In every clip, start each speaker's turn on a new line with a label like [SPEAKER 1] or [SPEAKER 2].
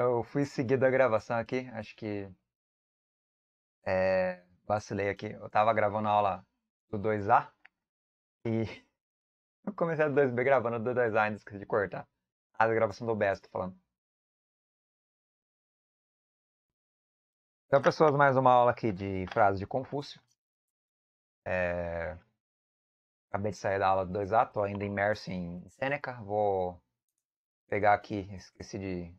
[SPEAKER 1] Eu fui seguido a gravação aqui, acho que. É, vacilei aqui. Eu tava gravando a aula do 2A
[SPEAKER 2] e. Eu comecei a 2B gravando do 2A ainda esqueci de cortar. A gravação do OBS, tô falando. Então, pessoas, mais uma aula aqui de frases de Confúcio. É...
[SPEAKER 1] Acabei de sair da aula do 2A, tô ainda imerso em Seneca. Vou pegar aqui,
[SPEAKER 2] esqueci de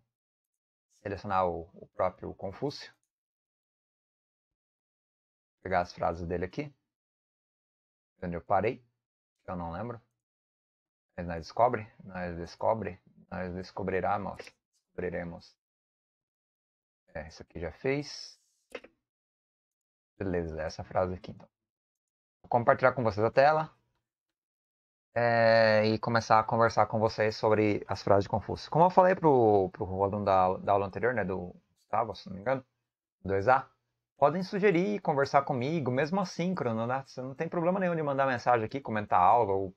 [SPEAKER 2] selecionar o, o próprio Confúcio. Vou pegar as frases dele aqui. Onde eu parei, que eu não lembro. Mas nós descobre, nós descobre, nós descobriremos. Descobriremos. É, isso aqui já fez. Beleza, essa frase aqui então. Vou compartilhar com vocês a tela
[SPEAKER 1] é, e começar a conversar com vocês sobre as frases de Confúcio. Como eu falei pro, pro aluno da, da aula anterior, né, do Gustavo, se não me engano, 2A, podem sugerir, conversar comigo, mesmo assíncrono, né? Você não tem problema nenhum de mandar mensagem aqui, comentar a aula ou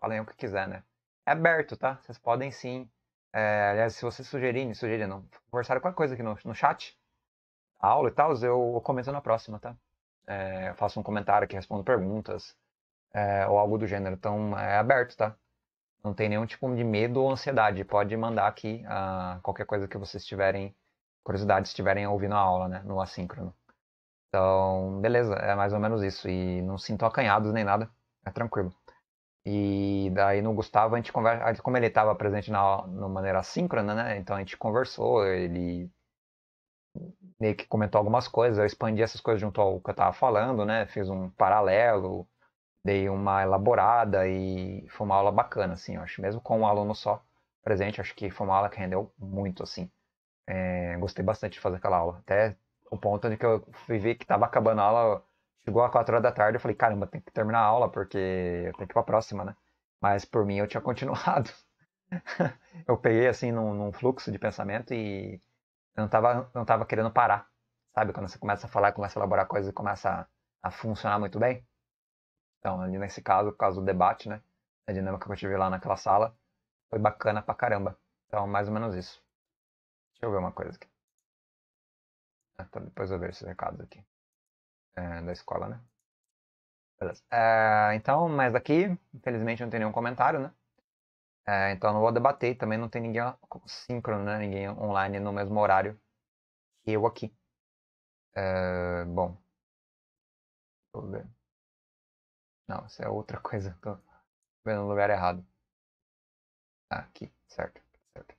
[SPEAKER 1] falem o que quiser, né? É aberto, tá? Vocês podem sim. É, aliás, se vocês sugerirem, me sugerirem, não, conversar qualquer coisa aqui no, no chat, aula e tal, eu, eu comento na próxima, tá? É, eu faço um comentário aqui, respondo perguntas é, ou algo do gênero. Então é aberto, tá? Não tem nenhum tipo de medo ou ansiedade. Pode mandar aqui uh, qualquer coisa que vocês tiverem curiosidade, estiverem ouvindo a aula, né? No assíncrono. Então, beleza, é mais ou menos isso. E não sinto acanhados nem nada, é tranquilo. E daí no Gustavo, a gente conversa, como ele estava presente na, na maneira assíncrona, né? Então a gente conversou, ele meio que comentou algumas coisas, eu expandi essas coisas junto ao que eu estava falando, né? Fiz um paralelo, dei uma elaborada e foi uma aula bacana, assim, eu acho. Mesmo com um aluno só presente, acho que foi uma aula que rendeu muito, assim. É, gostei bastante de fazer aquela aula. Até o ponto de que eu fui ver que estava acabando a aula, chegou às quatro horas da tarde, eu falei, caramba, tem que terminar a aula, porque eu tenho que ir pra próxima, né? Mas por mim eu tinha continuado. eu peguei, assim, num, num, fluxo de pensamento e eu não estava não tava querendo parar. Sabe, quando você começa a falar, começa a elaborar coisas e começa a, a funcionar muito bem. Então, ali nesse caso, por causa do debate, né? A dinâmica que eu tive lá naquela sala foi bacana pra caramba.
[SPEAKER 2] Então, mais ou menos isso. Deixa eu ver uma coisa aqui. Então, depois eu vejo esses recados aqui. É, da escola, né? Beleza. É, então,
[SPEAKER 1] mas aqui, infelizmente, não tem nenhum comentário, né? É, então, não vou debater. Também não tem ninguém
[SPEAKER 2] síncrono, né? Ninguém online no mesmo horário que eu aqui. É, bom. Deixa eu ver. Não, isso é outra coisa. Tô vendo no lugar errado. Tá, aqui, certo,
[SPEAKER 1] certo.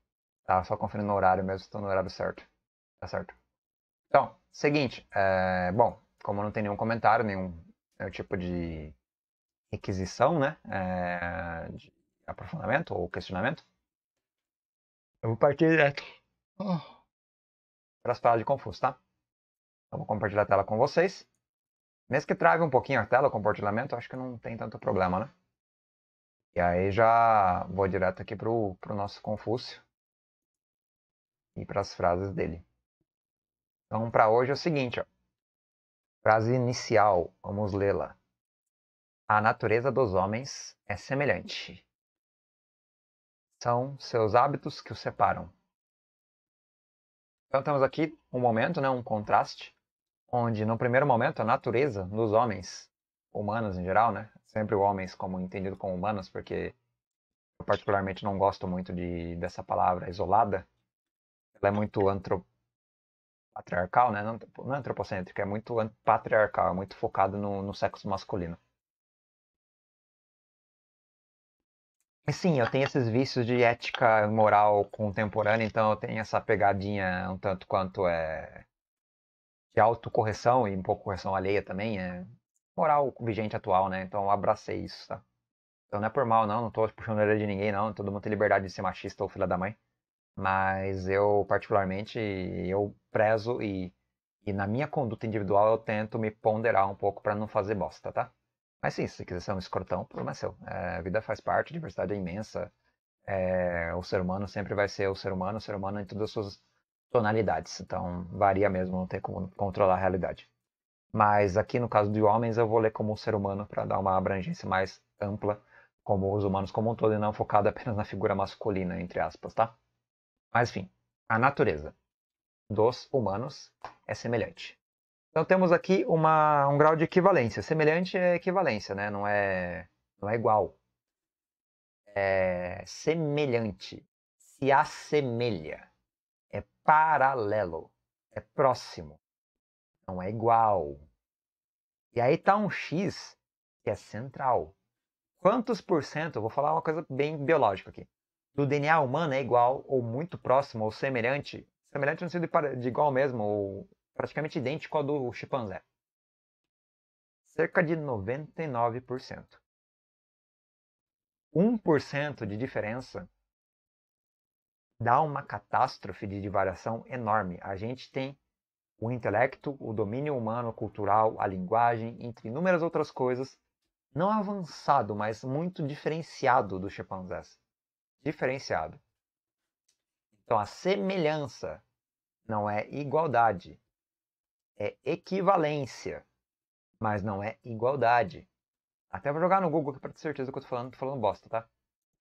[SPEAKER 1] Tava só conferindo no horário mesmo, estou no horário certo. Tá certo. Então, seguinte. É, bom, como não tem nenhum comentário, nenhum, nenhum tipo de requisição, né? É, de aprofundamento ou questionamento. Eu vou partir direto. Oh. Ah. Para as palavras de Confuso, tá? Eu vou compartilhar a tela com vocês. Mesmo que trave um pouquinho a tela, o compartilhamento, acho que não tem tanto problema, né? E aí já vou direto aqui pro, pro nosso Confúcio e para as frases dele. Então, para hoje é o seguinte, ó. Frase inicial, vamos lê-la. A natureza dos homens é semelhante. São seus hábitos que os separam. Então temos aqui um momento, né, um contraste onde, no primeiro momento, a natureza dos homens, humanos em geral, né? Sempre homens como entendido como humanos, porque eu particularmente não gosto muito de, dessa palavra isolada. Ela é muito antrop... patriarcal, né? Não, não é antropocêntrica, é muito patriarcal, é muito focado no, no sexo masculino. E sim, eu tenho esses vícios de ética moral contemporânea, então eu tenho essa pegadinha um tanto quanto é de é autocorreção e um pouco correção alheia também é moral vigente atual, né? Então eu abracei isso, tá? Então não é por mal, não, não tô puxando a orelha de ninguém, não. Todo mundo tem liberdade de ser machista ou filha da mãe. Mas eu, particularmente, eu prezo e, e na minha conduta individual eu tento me ponderar um pouco para não fazer bosta, tá? Mas sim, se quiser ser um escrotão, por problema é seu. É, a vida faz parte, a diversidade é imensa. É, o ser humano sempre vai ser o ser humano, o ser humano em todas as suas tonalidades. Então varia mesmo, não tem como controlar a realidade. Mas aqui no caso de homens eu vou ler como um ser humano para dar uma abrangência mais ampla como os humanos como um todo e não focado apenas na figura masculina, entre aspas, tá? Mas enfim, a natureza dos humanos é semelhante. Então temos aqui uma, um grau de equivalência. Semelhante é equivalência, né? Não é, não é igual. É semelhante. Se assemelha paralelo, é próximo, não é igual. E aí está um X que é central. Quantos por cento, vou falar uma coisa bem biológica aqui, do DNA humano é igual ou muito próximo ou semelhante, semelhante no sentido de igual mesmo, ou praticamente idêntico ao do chimpanzé? Cerca de 99%. 1% de diferença dá uma catástrofe de divagação enorme. A gente tem o intelecto, o domínio humano, cultural, a linguagem, entre inúmeras outras coisas, não avançado, mas muito diferenciado dos chimpanzés. Diferenciado. Então a semelhança não é igualdade, é equivalência, mas não é igualdade. Até vou jogar no Google aqui para ter certeza que eu estou falando, tô falando bosta, tá?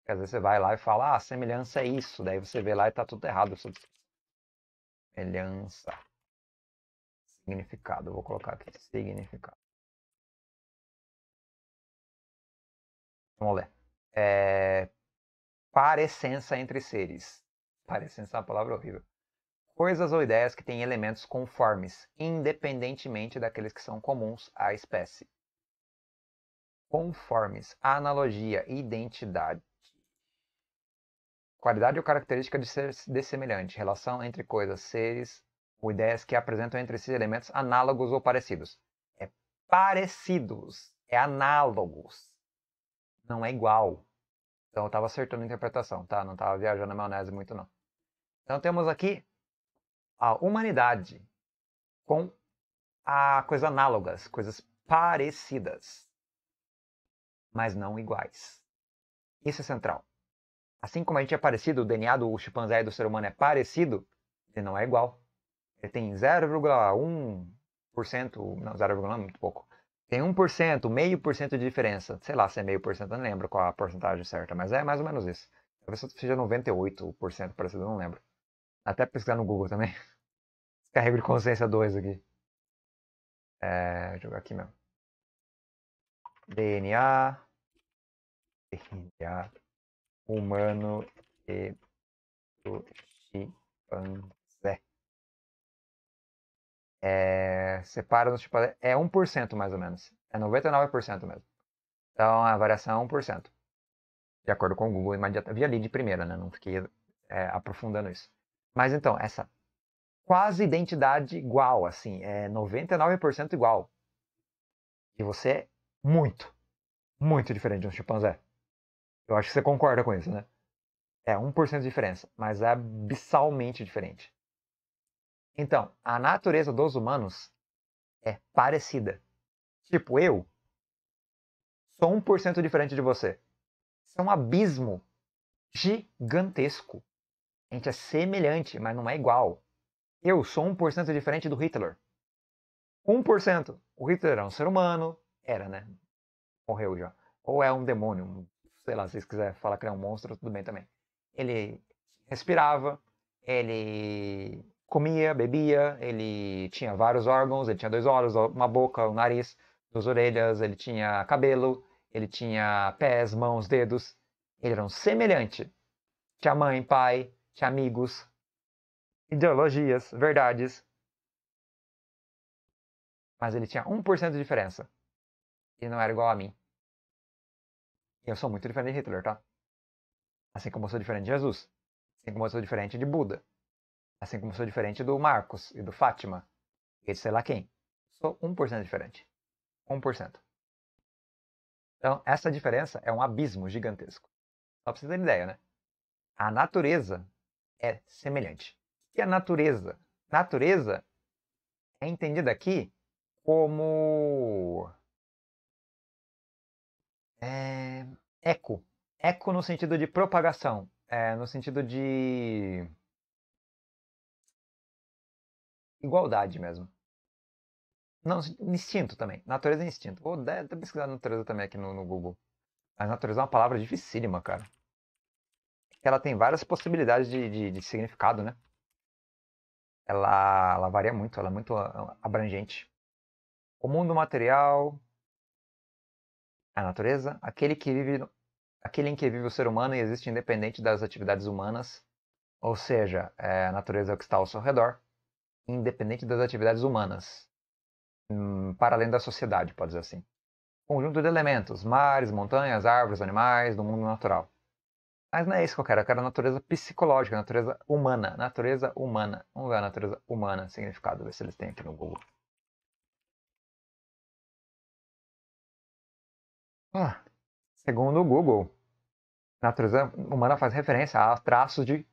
[SPEAKER 1] Às vezes você vai lá e fala, ah, semelhança é isso. Daí você
[SPEAKER 2] vê lá e tá tudo errado. Semelhança. Significado. Eu vou colocar aqui significado. Vamos ler. É... Parecença entre seres.
[SPEAKER 1] Parecença é uma palavra horrível. Coisas ou ideias que têm elementos conformes, independentemente daqueles que são comuns à espécie. Conformes, analogia, identidade Qualidade ou característica de ser dessemelhante, relação entre coisas, seres ou ideias que apresentam entre si elementos análogos ou parecidos. É parecidos, é análogos, não é igual. Então eu estava acertando a interpretação, tá? Não estava viajando na maionese muito, não. Então temos aqui a humanidade com a coisas análogas, coisas parecidas, mas não iguais. Isso é central. Assim como a gente é parecido, o DNA do chimpanzé e do ser humano é parecido, ele não é igual. Ele tem 0,1%, não, 0,1 é muito pouco. Tem 1%, meio por cento de diferença. Sei lá se é meio por cento, não lembro qual a porcentagem certa, mas é mais ou menos isso. Talvez seja 98% parecido, não lembro. Até pesquisar no Google também. Carrego de consciência 2 aqui.
[SPEAKER 2] É, vou jogar aqui mesmo. DNA. DNA humano e do chimpanzé. É,
[SPEAKER 1] separa no chimpanzé, é 1% mais ou menos. É 99% mesmo. Então a variação é 1%. De acordo com o Google, imediatamente. Vi ali de primeira, né? Não fiquei é, aprofundando isso. Mas então, essa quase identidade igual, assim, é 99% igual. E você é muito, muito diferente de um chimpanzé. Eu acho que você concorda com isso, né? É 1% de diferença, mas é abissalmente diferente. Então, a natureza dos humanos é parecida. Tipo, eu sou 1% diferente de você. Isso é um abismo gigantesco. A gente é semelhante, mas não é igual. Eu sou 1% diferente do Hitler. 1%. O Hitler era um ser humano, era, né? Morreu já. Ou é um demônio, um sei lá, se vocês quiserem falar que ele é um monstro, tudo bem também. Ele respirava, ele comia, bebia, ele tinha vários órgãos, ele tinha dois olhos, uma boca, um nariz, duas orelhas, ele tinha cabelo, ele tinha pés, mãos, dedos. Ele era um semelhante. Tinha mãe, pai, tinha
[SPEAKER 2] amigos, ideologias, verdades. Mas ele tinha 1% de diferença. Ele não era igual a mim
[SPEAKER 1] eu sou muito diferente de Hitler, tá? Assim como eu sou diferente de Jesus. Assim como eu sou diferente de Buda. Assim como eu sou diferente do Marcos e do Fátima. E de sei lá quem. Sou 1% diferente. 1%. Então, essa diferença é um abismo gigantesco. Só pra você ter ideia, né? A natureza é semelhante. E a natureza? Natureza é entendida aqui como é, eco. Eco no sentido de propagação, é, no sentido de igualdade mesmo. Não, instinto também. Natureza e instinto. Vou até pesquisar natureza também aqui no, no Google. Mas natureza é uma palavra dificílima, cara. Ela tem várias possibilidades de, de, de significado, né? Ela, ela varia muito, ela é muito ah, abrangente. O mundo material, a natureza, aquele, que vive, aquele em que vive o ser humano e existe independente das atividades humanas, ou seja, é a natureza é que está ao seu redor, independente das atividades humanas, hum, para além da sociedade, pode dizer assim. Conjunto de elementos, mares, montanhas, árvores, animais, do mundo natural. Mas não é isso que eu quero, eu quero a natureza psicológica, a natureza
[SPEAKER 2] humana, natureza humana. Vamos ver a natureza humana, significado, ver se eles têm aqui no Google. Ah, segundo o Google, natureza humana faz referência a traços de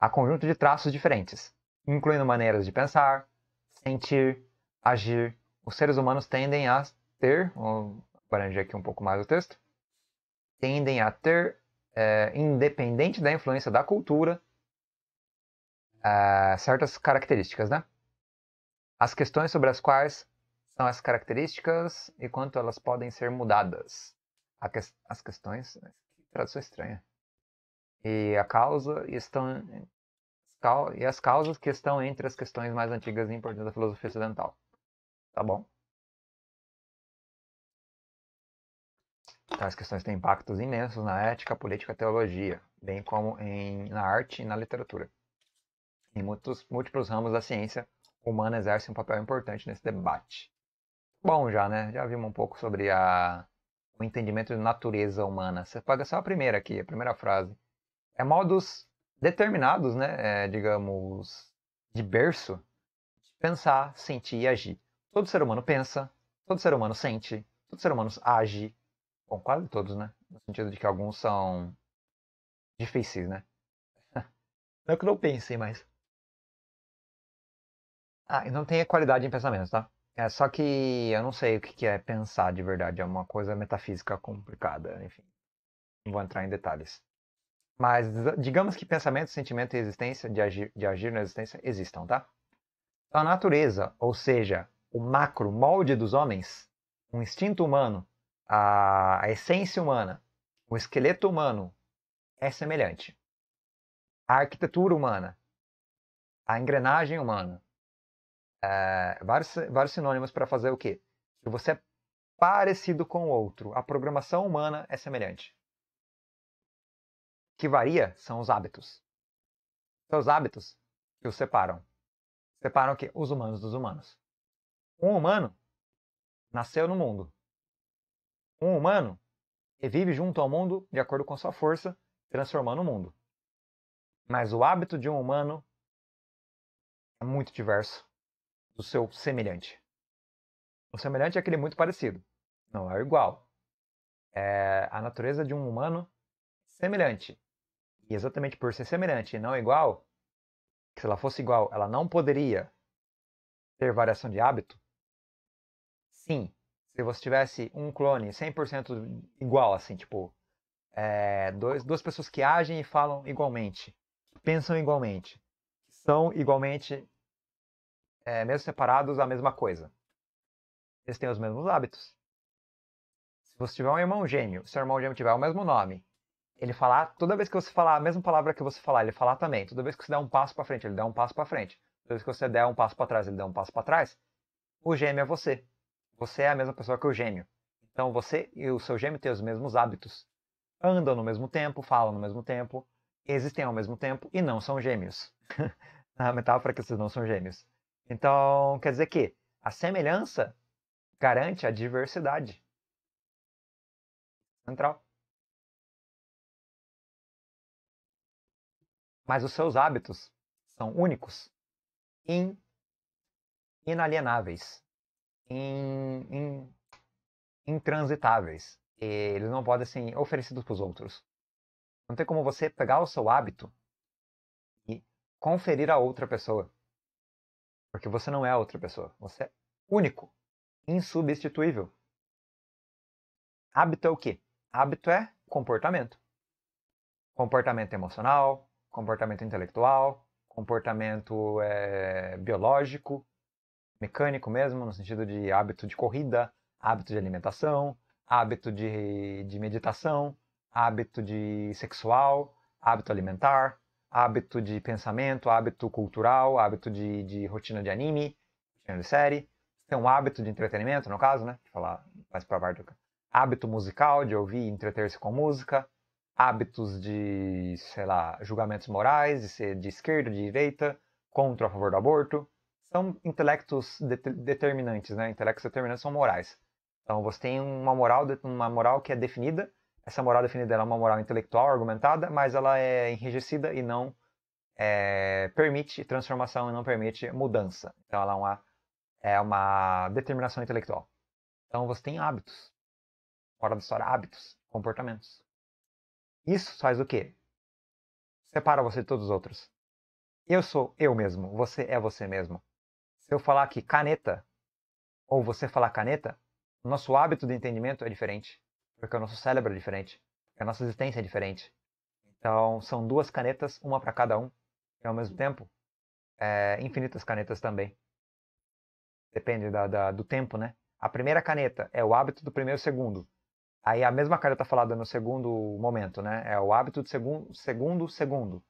[SPEAKER 1] a conjunto de traços diferentes, incluindo maneiras de pensar, sentir, agir. Os seres humanos tendem a ter, vou abranger aqui um pouco mais o texto, tendem a ter, é, independente da influência da cultura, é, certas características, né? As questões sobre as quais são as características e quanto elas podem ser mudadas. as questões. Né, tradução estranha. E a causa estão.
[SPEAKER 2] E as causas que estão entre as questões mais antigas e importantes da filosofia ocidental. Tá bom? Então, as
[SPEAKER 1] questões têm impactos imensos na ética, política e teologia, bem como em, na arte e na literatura. Em muitos, múltiplos ramos da ciência humano exerce um papel importante nesse debate bom já, né? Já vimos um pouco sobre a, o entendimento de natureza humana. Você paga só é a primeira aqui, a primeira frase. É modos determinados, né? É, digamos, de berço, de pensar, sentir e agir. Todo ser humano pensa, todo ser humano sente, todo ser humano age. Bom, quase todos, né? No sentido de que alguns são difíceis, né? Não é que não pensem, mas. Ah, e não tem qualidade em pensamentos, tá? É, só que eu não sei o que é pensar de verdade. É uma coisa metafísica complicada, enfim. Não vou entrar em detalhes. Mas digamos que pensamento, sentimento e existência, de agir, de agir na existência, existam, tá? Então, a natureza, ou seja, o macro molde dos homens, o instinto humano, a, a essência humana, o esqueleto humano, é semelhante. A arquitetura humana, a engrenagem humana, é, vários, vários sinônimos para fazer o quê? Que você é parecido com o outro. A programação humana é semelhante. O que varia são os hábitos. São os hábitos que os separam. Separam o quê? Os humanos dos humanos. Um humano nasceu no mundo. Um humano vive junto ao mundo de acordo com sua força, transformando o mundo. Mas o hábito de um humano é muito diverso do seu semelhante. O semelhante é aquele muito parecido, não é igual. É a natureza de um humano semelhante. E exatamente por ser semelhante e não igual, se ela fosse igual, ela não poderia ter variação de hábito? Sim. Se você tivesse um clone 100% igual, assim, tipo, é, dois, duas pessoas que agem e falam igualmente, pensam igualmente, são igualmente é, mesmo separados, a mesma coisa. Eles têm os mesmos hábitos. Se você tiver um irmão gêmeo, se o irmão gêmeo tiver o mesmo nome, ele falar, toda vez que você falar a mesma palavra que você falar, ele falar também. Toda vez que você der um passo para frente, ele dá um passo para frente. Toda vez que você der um passo para trás, ele dá um passo para trás. O gêmeo é você. Você é a mesma pessoa que o gêmeo. Então você e o seu gêmeo têm os mesmos hábitos. Andam no mesmo tempo, falam no mesmo tempo, existem ao mesmo tempo e não são gêmeos. Na metáfora é que vocês não são gêmeos. Então, quer dizer que a
[SPEAKER 2] semelhança garante a diversidade. Central. Mas os seus hábitos são únicos, in, inalienáveis,
[SPEAKER 1] in, in, intransitáveis. E eles não podem ser oferecidos para os outros. Não tem como você pegar o seu hábito e conferir a outra pessoa. Porque você não é a outra pessoa. Você é único, insubstituível. Hábito é o quê? Hábito é comportamento. Comportamento emocional, comportamento intelectual, comportamento é, biológico, mecânico mesmo, no sentido de hábito de corrida, hábito de alimentação, hábito de, de meditação, hábito de sexual, hábito alimentar, hábito de pensamento, hábito cultural, hábito de, de rotina de anime, rotina de série. Tem é um hábito de entretenimento, no caso, né? Vou falar mais pra parte do Hábito musical, de ouvir e entreter-se com música. Hábitos de, sei lá, julgamentos morais, de ser de esquerda, de direita, contra ou a favor do aborto. São intelectos de, determinantes, né? Intelectos determinantes são morais. Então você tem uma moral, uma moral que é definida essa moral definida é uma moral intelectual argumentada, mas ela é enrijecida e não é, permite transformação e não permite mudança. Então ela é uma, é uma determinação intelectual. Então você tem hábitos. Fora da história, hábitos, comportamentos. Isso faz o quê? Separa você de todos os outros. Eu sou eu mesmo, você é você mesmo. Se eu falar que caneta, ou você falar caneta, nosso hábito de entendimento é diferente. Porque o nosso cérebro é diferente. Porque a nossa existência é diferente. Então, são duas canetas, uma para cada um. E ao mesmo tempo, é, infinitas canetas também. Depende da, da, do tempo, né? A primeira caneta é o hábito do primeiro segundo. Aí a mesma caneta tá falada no segundo momento, né? É o hábito do segundo, segundo, segundo.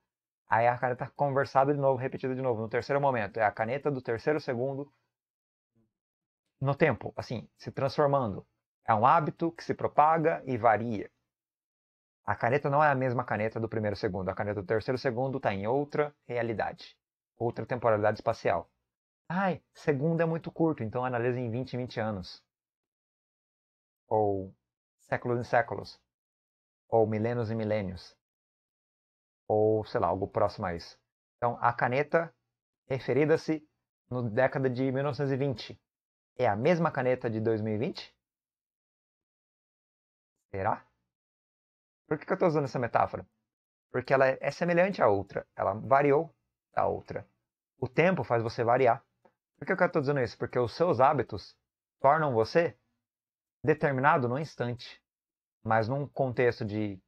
[SPEAKER 1] Aí a caneta tá conversada de novo, repetida de novo, no terceiro momento. É a caneta do terceiro segundo no tempo, assim, se transformando. É um hábito que se propaga e varia. A caneta não é a mesma caneta do primeiro segundo. A caneta do terceiro segundo está em outra realidade, outra temporalidade espacial. Ai, segundo é muito curto, então analisa em 20, 20 anos. Ou séculos em séculos. Ou milênios em milênios. Ou, sei lá, algo próximo a isso. Então, a caneta referida-se na década de 1920. É a mesma caneta de 2020? Será? Por que, que eu estou usando essa metáfora? Porque ela é, é semelhante à outra. Ela variou da outra. O tempo faz você variar. Por que, que eu estou dizendo isso? Porque os seus hábitos tornam você determinado no instante. Mas num contexto de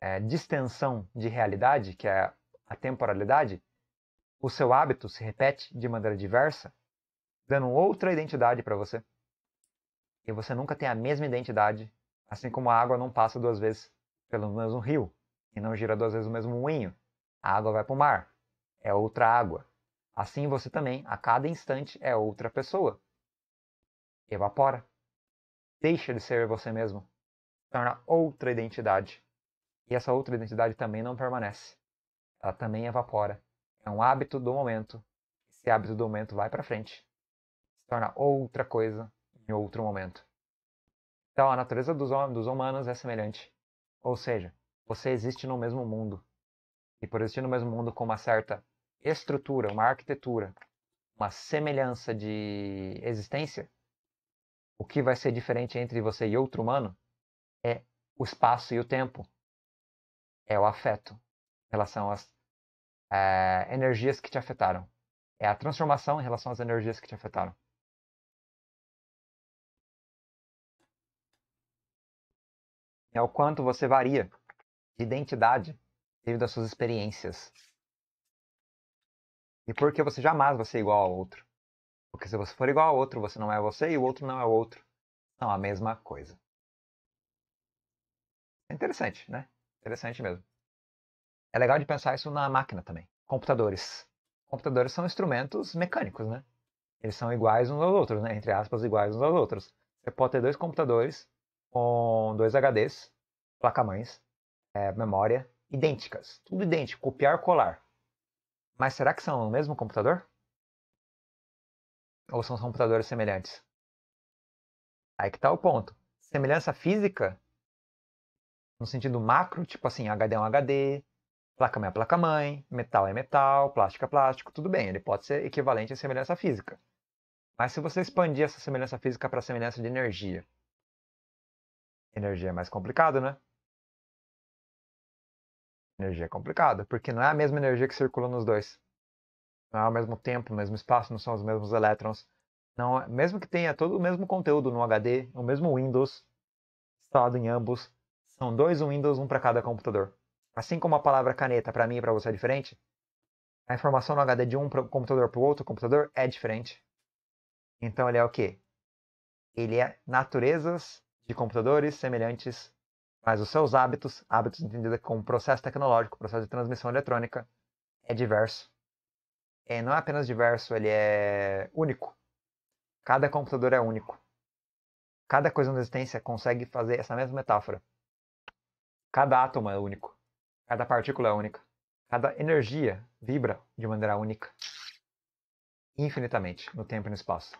[SPEAKER 1] é, distensão de realidade, que é a temporalidade, o seu hábito se repete de maneira diversa, dando outra identidade para você. E você nunca tem a mesma identidade Assim como a água não passa duas vezes pelo mesmo rio e não gira duas vezes o mesmo moinho, a água vai para o mar, é outra água. Assim você também, a cada instante, é outra pessoa. Evapora. Deixa de ser você mesmo. Torna outra identidade. E essa outra identidade também não permanece. Ela também evapora. É um hábito do momento. Esse hábito do momento vai para frente. Se torna outra coisa em outro momento. Então, a natureza dos, dos humanos é semelhante. Ou seja, você existe no mesmo mundo. E por existir no mesmo mundo com uma certa estrutura, uma arquitetura, uma semelhança de existência, o que vai ser diferente entre você e outro humano é o espaço e o tempo. É o afeto em relação às
[SPEAKER 2] é, energias que te afetaram. É a transformação em relação às energias que te afetaram. é o quanto você varia de identidade devido às suas experiências.
[SPEAKER 1] E porque você jamais vai ser igual ao outro. Porque se você for igual ao outro, você não é você e o outro não é o outro. Não, a mesma coisa. É interessante, né? Interessante mesmo. É legal de pensar isso na máquina também. Computadores. Computadores são instrumentos mecânicos, né? Eles são iguais uns aos outros, né? Entre aspas, iguais uns aos outros. Você pode ter dois computadores com dois HDs, placa-mães, é, memória, idênticas. Tudo idêntico, copiar, colar. Mas será que são o mesmo computador? Ou são computadores semelhantes? Aí que tá o ponto. Semelhança física, no sentido macro, tipo assim, HD é um HD, placa-mãe é placa-mãe, metal é metal, plástico é plástico, tudo bem, ele pode ser equivalente à semelhança física. Mas se você expandir essa semelhança física para a semelhança de energia, Energia é mais complicado, né? Energia é complicado, porque não é a mesma energia que circula nos dois. Não é o mesmo tempo, o mesmo espaço, não são os mesmos elétrons. Não, é, mesmo que tenha todo o mesmo conteúdo no HD, o mesmo Windows instalado em ambos, são dois Windows, um para cada computador. Assim como a palavra caneta para mim e para você é diferente, a informação no HD de um computador para o outro computador é diferente. Então ele é o quê? Ele é naturezas de computadores semelhantes, mas os seus hábitos, hábitos entendidos como processo tecnológico, processo de transmissão eletrônica, é diverso. E é, não é apenas diverso, ele é único. Cada computador é único. Cada coisa na existência consegue fazer essa mesma metáfora. Cada átomo é único. Cada partícula é única. Cada energia vibra de maneira única. Infinitamente, no tempo e no espaço.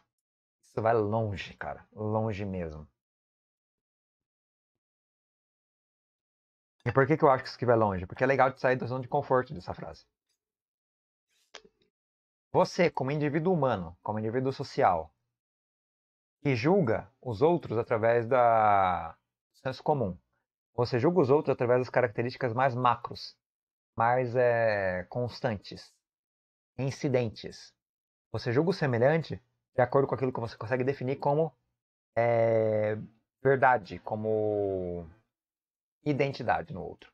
[SPEAKER 2] Isso vai longe, cara. Longe mesmo. E por que, que eu acho que isso aqui vai longe? Porque é legal de sair da zona de conforto dessa frase.
[SPEAKER 1] Você, como indivíduo humano, como indivíduo social, que julga os outros através da senso comum. Você julga os outros através das características mais macros, mais é, constantes, incidentes. Você julga o semelhante de acordo com aquilo que você consegue definir como é, verdade, como identidade no outro.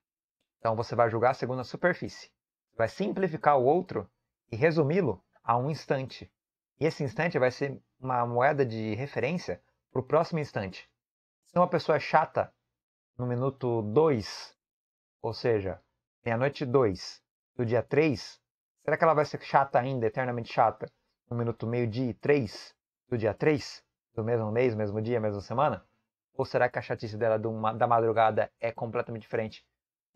[SPEAKER 1] Então você vai julgar segundo a superfície. Vai simplificar o outro e resumi-lo a um instante. E esse instante vai ser uma moeda de referência para o próximo instante. Se uma pessoa é chata no minuto 2, ou seja, meia-noite 2 do dia 3, será que ela vai ser chata ainda, eternamente chata, no minuto meio-dia 3 do dia 3? Do mesmo mês, mesmo dia, mesma semana? Ou será que a chatice dela do, da madrugada é completamente diferente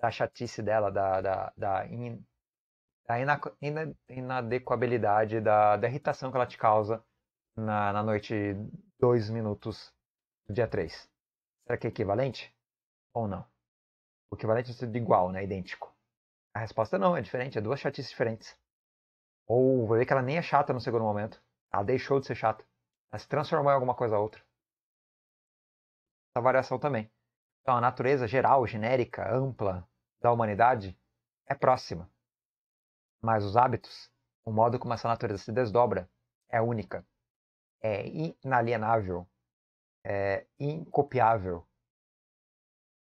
[SPEAKER 1] da chatice dela, da, da, da, in, da inadequabilidade, da, da irritação que ela te causa na, na noite 2 minutos do dia 3? Será que é equivalente ou não? O equivalente é sentido igual, né? Idêntico. A resposta é não, é diferente, é duas chatices diferentes. Ou vai ver que ela nem é chata no segundo momento. Ela deixou de ser chata. Ela se transformou em alguma coisa ou outra essa variação também. Então, a natureza geral, genérica, ampla da humanidade é próxima. Mas os hábitos, o modo como essa natureza se desdobra, é única, é inalienável, é incopiável.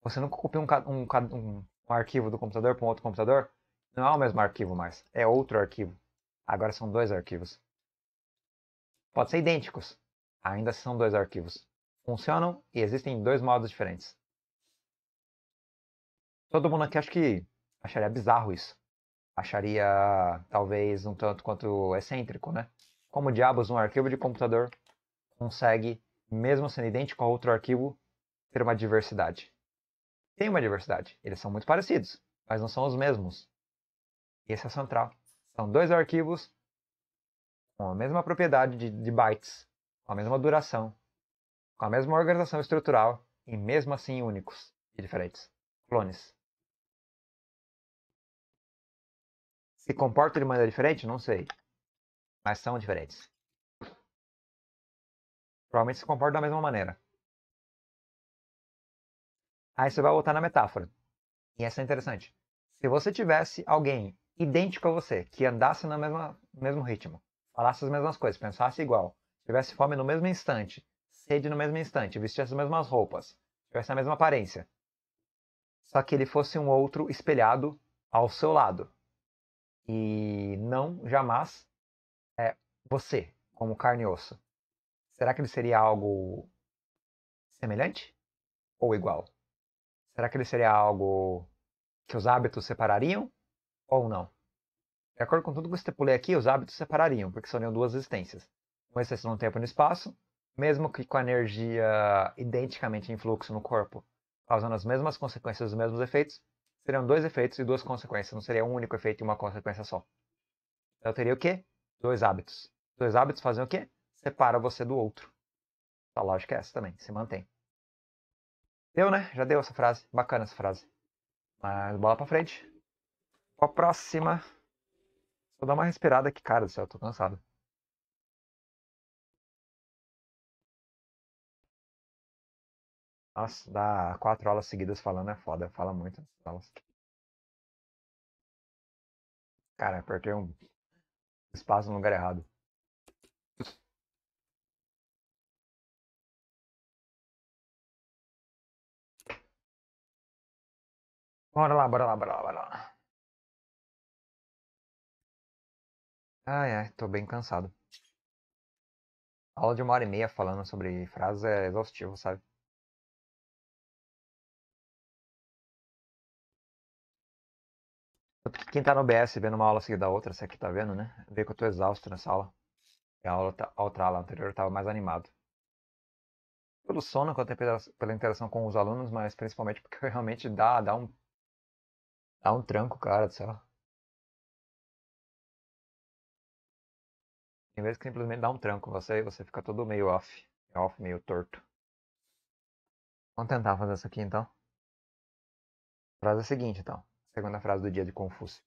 [SPEAKER 1] Você nunca copia um, um, um, um arquivo do computador para um outro computador, não é o mesmo arquivo mais, é outro arquivo. Agora são dois arquivos. Pode ser idênticos, ainda são dois arquivos funcionam e existem dois modos diferentes. Todo mundo aqui acho que acharia bizarro isso. Acharia talvez um tanto quanto excêntrico, né? Como diabos um arquivo de computador consegue, mesmo sendo idêntico a outro arquivo, ter uma diversidade? Tem uma diversidade. Eles são muito parecidos, mas não são os mesmos. Esse é central. São dois arquivos com a mesma propriedade de, de bytes, com a mesma duração, com a mesma organização estrutural e mesmo assim únicos e
[SPEAKER 2] diferentes. Clones. Se comportam de maneira diferente? Não sei. Mas são diferentes. Provavelmente se comportam da mesma maneira. Aí você
[SPEAKER 1] vai voltar na metáfora. E essa é interessante. Se você tivesse alguém idêntico a você, que andasse no mesmo, mesmo ritmo, falasse as mesmas coisas, pensasse igual, tivesse fome no mesmo instante, sede no mesmo instante, vestisse as mesmas roupas, tivesse a mesma aparência. Só que ele fosse um outro espelhado ao seu lado. E não jamais é, você, como carne e osso. Será que ele seria algo semelhante ou igual? Será que ele seria algo que os hábitos separariam ou não? De acordo com tudo que eu estipulei aqui, os hábitos separariam, porque seriam duas existências. Uma existência no tempo e no espaço, mesmo que com a energia identicamente em fluxo no corpo, causando as mesmas consequências, os mesmos efeitos, seriam dois efeitos e duas consequências, não seria um único efeito e uma consequência só. Então teria o quê? Dois hábitos. Dois hábitos fazem o quê? Separa você do outro. A lógica é essa também, se mantém. Deu, né? Já deu essa frase. Bacana essa frase. Mas bola pra frente. Com a próxima.
[SPEAKER 2] Vou dar uma respirada aqui, cara do céu, tô cansado. Nossa, dá quatro aulas seguidas falando é foda, fala muito aulas. Cara, apertei é um espaço no lugar errado. Bora lá, bora lá, bora lá, bora lá. Ai, ai, tô bem cansado. aula de uma hora e meia falando sobre frases é exaustivo, sabe? Quem tá no BS vendo uma aula seguida
[SPEAKER 1] da outra, você aqui é tá vendo, né? Vê que eu tô exausto nessa aula. A, aula, tá, a outra aula anterior eu tava mais animado. Pelo sono que eu tenho pela interação com os alunos, mas principalmente porque
[SPEAKER 2] realmente dá, dá um. Dá um tranco, cara do céu. Em vez que simplesmente dá um tranco você aí você fica todo meio off. Off, meio torto. Vamos tentar fazer isso aqui então. frase é a seguinte então. Segunda frase do dia de Confúcio.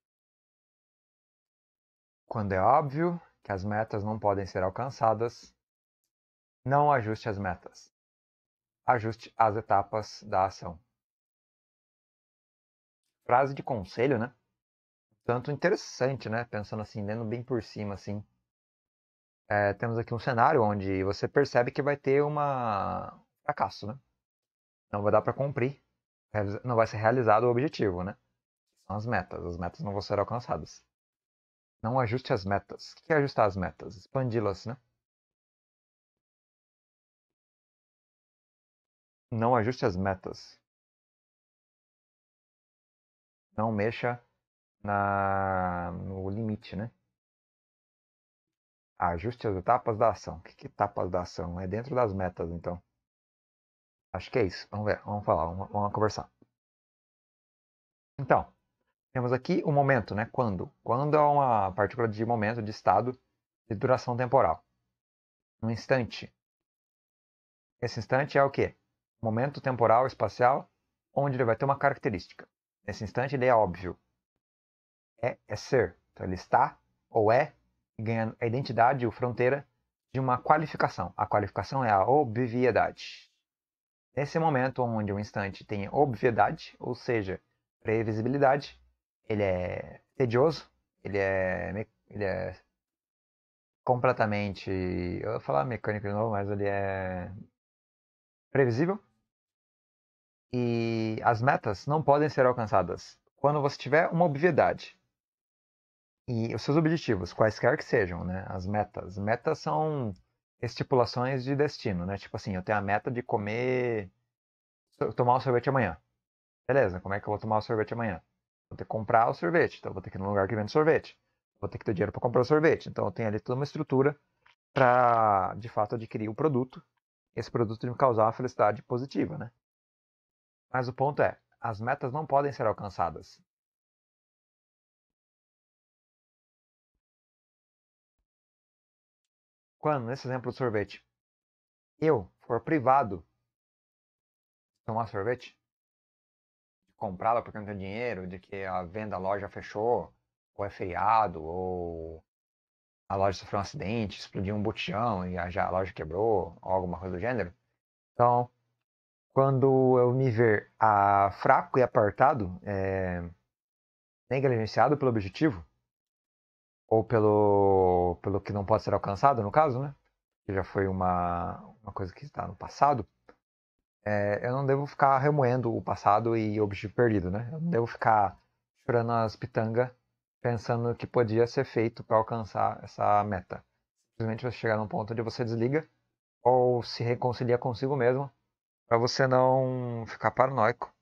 [SPEAKER 1] Quando é óbvio que as metas não podem ser alcançadas, não ajuste as metas. Ajuste as etapas da ação. Frase de conselho, né? Tanto interessante, né? Pensando assim, lendo bem por cima, assim. É, temos aqui um cenário onde você percebe que vai ter uma fracasso, né? Não vai dar para cumprir, não vai ser realizado o objetivo, né? são as metas. As metas não vão ser alcançadas.
[SPEAKER 2] Não ajuste as metas. O que é ajustar as metas? Expandi-las, né? Não ajuste as metas. Não mexa na... no limite, né? Ajuste as etapas da ação. O que, é etapas da
[SPEAKER 1] ação? É dentro das metas, então. Acho que é isso. Vamos ver, vamos falar, vamos, vamos conversar. Então, temos aqui o momento, né? Quando. Quando é uma partícula de momento, de estado, de duração temporal. Um instante. Esse instante é o quê? Momento temporal, espacial, onde ele vai ter uma característica. Nesse instante ele é óbvio. É, é ser. Então ele está ou é, ganhando a identidade ou fronteira de uma qualificação. A qualificação é a obviedade. Nesse momento onde o instante tem obviedade, ou seja, previsibilidade, ele é tedioso, ele é, ele é completamente, eu vou falar mecânico de novo, mas ele é previsível. E as metas não podem ser alcançadas quando você tiver uma obviedade. E os seus objetivos, quaisquer que sejam, né? As metas. Metas são estipulações de destino, né? Tipo assim, eu tenho a meta de comer tomar um sorvete amanhã. Beleza, como é que eu vou tomar um sorvete amanhã? Vou ter que comprar o sorvete, então vou ter que ir num lugar que vende sorvete. Vou ter que ter dinheiro para comprar o sorvete. Então eu tenho ali toda uma estrutura para, de fato, adquirir o produto. Esse produto me causar uma felicidade positiva, né? Mas o ponto é,
[SPEAKER 2] as metas não podem ser alcançadas. Quando, nesse exemplo do sorvete, eu for privado de tomar sorvete,
[SPEAKER 1] comprá-la porque não tem dinheiro, de que a venda, da loja fechou, ou é feriado, ou a loja sofreu um acidente, explodiu um botijão e a, já, a loja quebrou, ou alguma coisa do gênero. Então, quando eu me ver a ah, fraco e apartado, é, eh, negligenciado pelo objetivo, ou pelo, pelo que não pode ser alcançado, no caso, né? Que já foi uma, uma coisa que está no passado é, eu não devo ficar remoendo o passado e objetivo perdido, né? Eu não devo ficar chorando as pitangas pensando o que podia ser feito para alcançar essa meta. Simplesmente você chegar num ponto onde você desliga ou se reconcilia consigo mesmo para você não ficar paranoico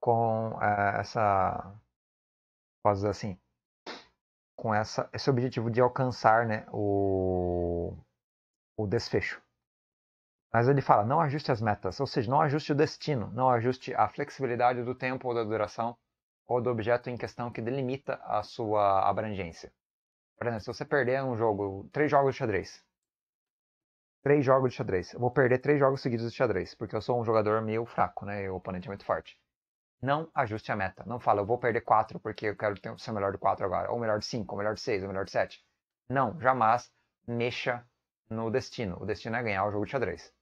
[SPEAKER 1] com é, essa posso dizer assim com essa esse objetivo de alcançar né o o desfecho mas ele fala: não ajuste as metas, ou seja, não ajuste o destino, não ajuste a flexibilidade do tempo ou da duração ou do objeto em questão que delimita a sua abrangência. Por exemplo, se você perder um jogo, três jogos de xadrez. Três jogos de xadrez. Eu vou perder três jogos seguidos de xadrez, porque eu sou um jogador meio fraco, né? E o oponente é muito forte. Não ajuste a meta. Não fala, eu vou perder quatro porque eu quero ser o melhor de quatro agora, ou melhor de cinco, ou melhor de seis, ou melhor de sete. Não, jamais mexa no destino. O destino é ganhar o jogo de xadrez.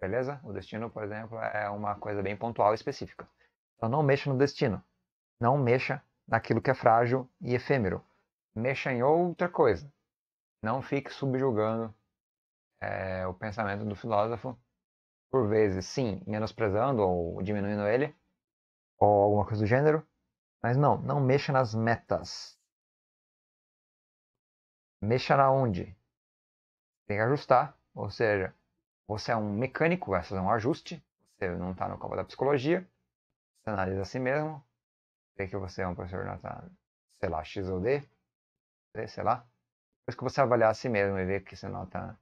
[SPEAKER 1] Beleza? O destino, por exemplo, é uma coisa bem pontual e específica. Então não mexa no destino. Não mexa naquilo que é frágil e efêmero. Mexa em outra coisa. Não fique subjugando é, o pensamento do filósofo, por vezes, sim, menosprezando ou diminuindo ele,
[SPEAKER 2] ou alguma coisa do gênero, mas não, não mexa nas metas. Mexa na onde? Tem que ajustar, ou
[SPEAKER 1] seja, você é um mecânico, vai fazer um ajuste. Você não está no campo da psicologia. Você analisa a si mesmo. Vê que você é um professor nota, sei lá, X ou D. Sei lá. Depois que você avaliar a si mesmo e ver que você nota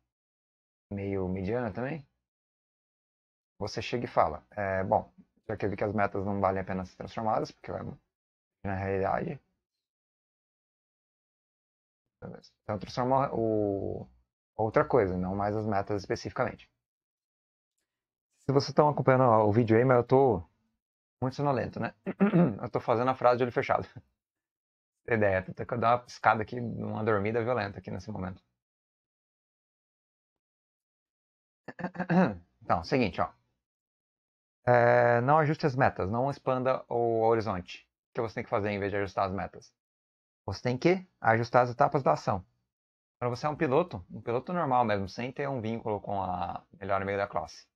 [SPEAKER 1] meio mediana também, você chega e fala: é, Bom, já que eu vi que as metas não valem a pena ser transformadas, porque na realidade. Então, transformou o, outra coisa, não mais as metas especificamente. Se vocês estão acompanhando o vídeo aí, mas eu tô muito sonolento, né? Eu tô fazendo a frase de olho fechado. Ideia, tem que dar uma
[SPEAKER 2] piscada aqui, uma dormida violenta aqui nesse momento. Então, seguinte, ó. É, não ajuste as metas,
[SPEAKER 1] não expanda o horizonte. O que você tem que fazer em vez de ajustar as metas? Você tem que ajustar as etapas da ação. Para você é um piloto, um piloto normal mesmo, sem ter um vínculo com a melhor amiga da classe.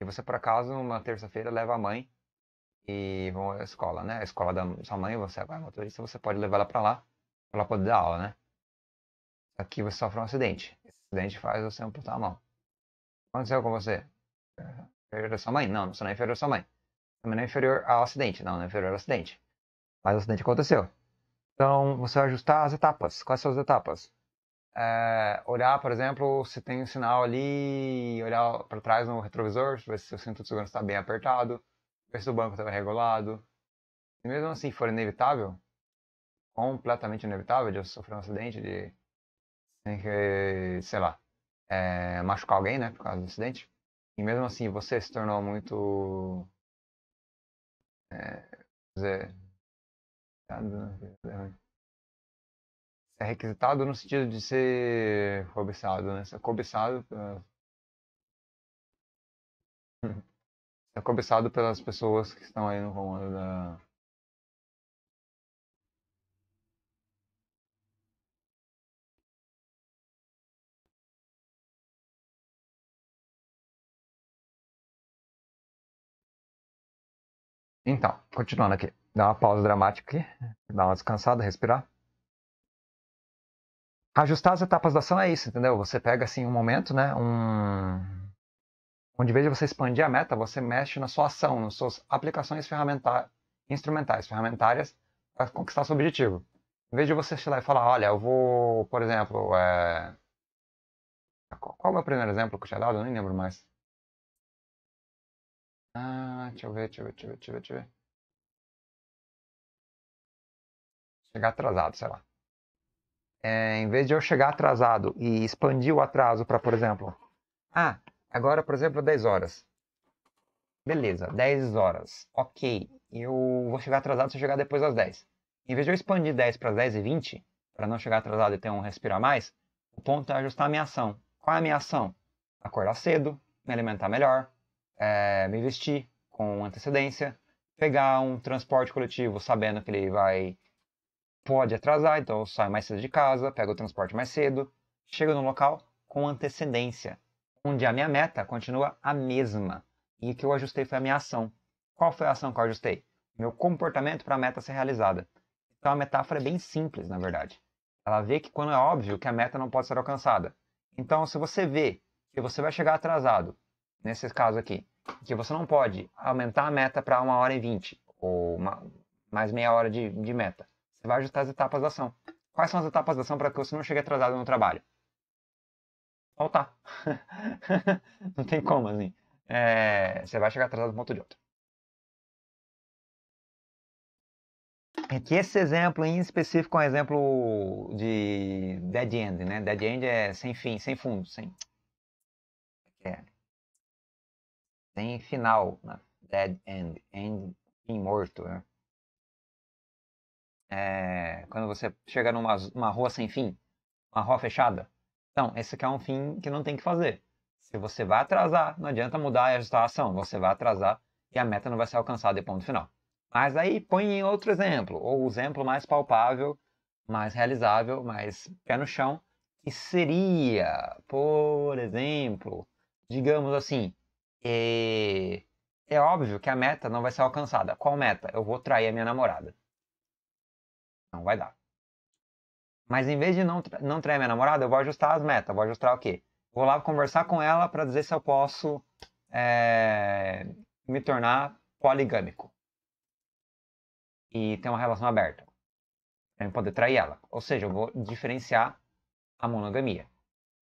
[SPEAKER 1] E você, por acaso, numa terça-feira, leva a mãe e vão à escola, né? A escola da sua mãe, você vai é motorista, você pode levar ela para lá, para ela poder dar aula, né? Aqui você sofre um acidente. Esse acidente faz você amputar a mão. O que aconteceu com você? É, inferior da sua mãe? Não, você não é inferior à sua mãe. Também não é inferior ao acidente. Não, não é inferior ao acidente. Mas o acidente aconteceu. Então, você vai ajustar as etapas. Quais são as etapas? é, olhar, por exemplo, se tem um sinal ali, olhar para trás no retrovisor, ver se o cinto de segurança está bem apertado, ver se o banco está regulado. E mesmo assim, for inevitável, completamente inevitável de sofrer um acidente, de tem que, sei lá, é, machucar
[SPEAKER 2] alguém, né, por causa do acidente. E mesmo assim, você se tornou muito, é, dizer, é requisitado no sentido de ser cobiçado, né? Ser é cobiçado. É ser é cobiçado pelas pessoas que estão aí no comando da. Então, continuando aqui. Dá uma pausa dramática aqui. Dá uma descansada, respirar
[SPEAKER 1] ajustar as etapas da ação é isso, entendeu? Você pega assim um momento, né? Um onde de você expandir a meta, você mexe na sua ação, nas suas aplicações ferramenta... instrumentais, ferramentárias para conquistar seu objetivo. Em vez de você chegar e falar, olha, eu vou, por exemplo, é... qual é o meu primeiro exemplo
[SPEAKER 2] que eu tinha dado? Eu nem lembro mais. Ah, deixa eu ver, deixa eu ver, deixa eu ver, deixa eu ver. Chegar atrasado, sei lá
[SPEAKER 1] é, em vez de eu chegar atrasado e expandir o atraso para, por exemplo, ah, agora, por exemplo, 10 horas. Beleza, 10 horas. Ok, eu vou chegar atrasado se eu chegar depois das 10. Em vez de eu expandir 10 para 10 e 20, para não chegar atrasado e ter um respirar mais, o ponto é ajustar a minha ação. Qual é a minha ação? Acordar cedo, me alimentar melhor, é, me vestir com antecedência, pegar um transporte coletivo sabendo que ele vai pode atrasar, então sai mais cedo de casa, pega o transporte mais cedo, chega no local com antecedência, onde a minha meta continua a mesma. E o que eu ajustei foi a minha ação. Qual foi a ação que eu ajustei? Meu comportamento para a meta ser realizada. Então a metáfora é bem simples, na verdade. Ela vê que quando é óbvio que a meta não pode ser alcançada. Então, se você vê que você vai chegar atrasado, nesse caso aqui, que você não pode aumentar a meta para uma hora e vinte, ou uma, mais meia hora de, de meta, você vai ajustar as etapas da ação. Quais são as etapas da ação para que você não chegue atrasado no trabalho? Faltar. não tem
[SPEAKER 2] como, assim. É... Você vai chegar atrasado um ponto de outro.
[SPEAKER 1] É que esse exemplo em específico é um exemplo de dead end, né? Dead end é sem fim, sem fundo, sem. É. Sem final, né? Dead end, end, fim morto, né? É, quando você chega numa uma rua sem fim, uma rua fechada. Então, esse aqui é um fim que não tem que fazer. Se você vai atrasar, não adianta mudar e ajustar a ação. Você vai atrasar e a meta não vai ser alcançada e ponto final. Mas aí põe em outro exemplo, ou exemplo mais palpável, mais realizável, mais pé no chão, que seria, por exemplo, digamos assim, é, é óbvio que a meta não vai ser alcançada. Qual meta? Eu vou trair a minha namorada não vai dar. Mas em vez de não, não trair minha namorada, eu vou ajustar as metas. Vou ajustar o quê? Vou lá conversar com ela para dizer se eu posso é, me tornar poligâmico. E ter uma relação aberta. Pra eu poder trair ela. Ou seja, eu vou diferenciar a monogamia.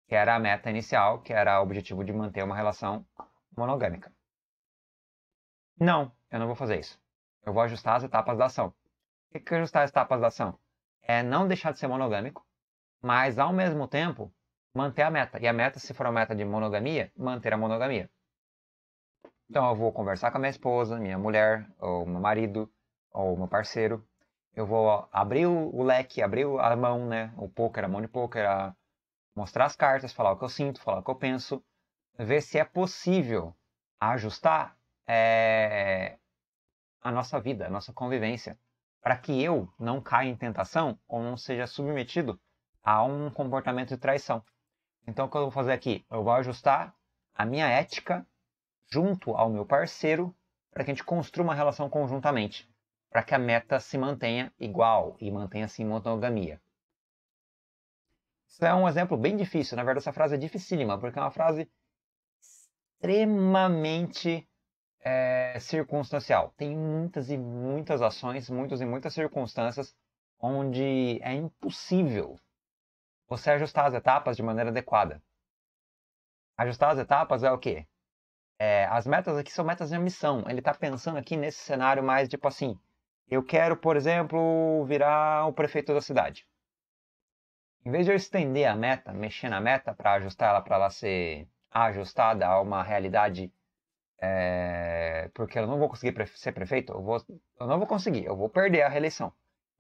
[SPEAKER 1] Que era a meta inicial, que era o objetivo de manter uma relação monogâmica. Não, eu não vou fazer isso. Eu vou ajustar as etapas da ação que, que ajustar as etapas da ação? É não deixar de ser monogâmico, mas ao mesmo tempo manter a meta. E a meta, se for uma meta de monogamia, manter a monogamia. Então eu vou conversar com a minha esposa, minha mulher, ou meu marido, ou meu parceiro. Eu vou abrir o, leque, abrir a mão, né? O poker, a mão de poker, a... mostrar as cartas, falar o que eu sinto, falar o que eu penso, ver se é possível ajustar é... a nossa vida, a nossa convivência para que eu não caia em tentação ou não seja submetido a um comportamento de traição. Então, o que eu vou fazer aqui? Eu vou ajustar a minha ética junto ao meu parceiro para que a gente construa uma relação conjuntamente, para que a meta se mantenha igual e mantenha-se assim, monogamia. Isso é um exemplo bem difícil. Na verdade, essa frase é dificílima, porque é uma frase extremamente é, circunstancial. Tem muitas e muitas ações, muitas e muitas circunstâncias onde é impossível você ajustar as etapas de maneira adequada. Ajustar as etapas é o quê? É, as metas aqui são metas de missão. Ele está pensando aqui nesse cenário mais tipo assim: eu quero, por exemplo, virar o prefeito da cidade. Em vez de eu estender a meta, mexer na meta para ajustar ela para ela ser ajustada a uma realidade é, porque eu não vou conseguir ser prefeito, eu, vou, eu não vou conseguir, eu vou perder a reeleição.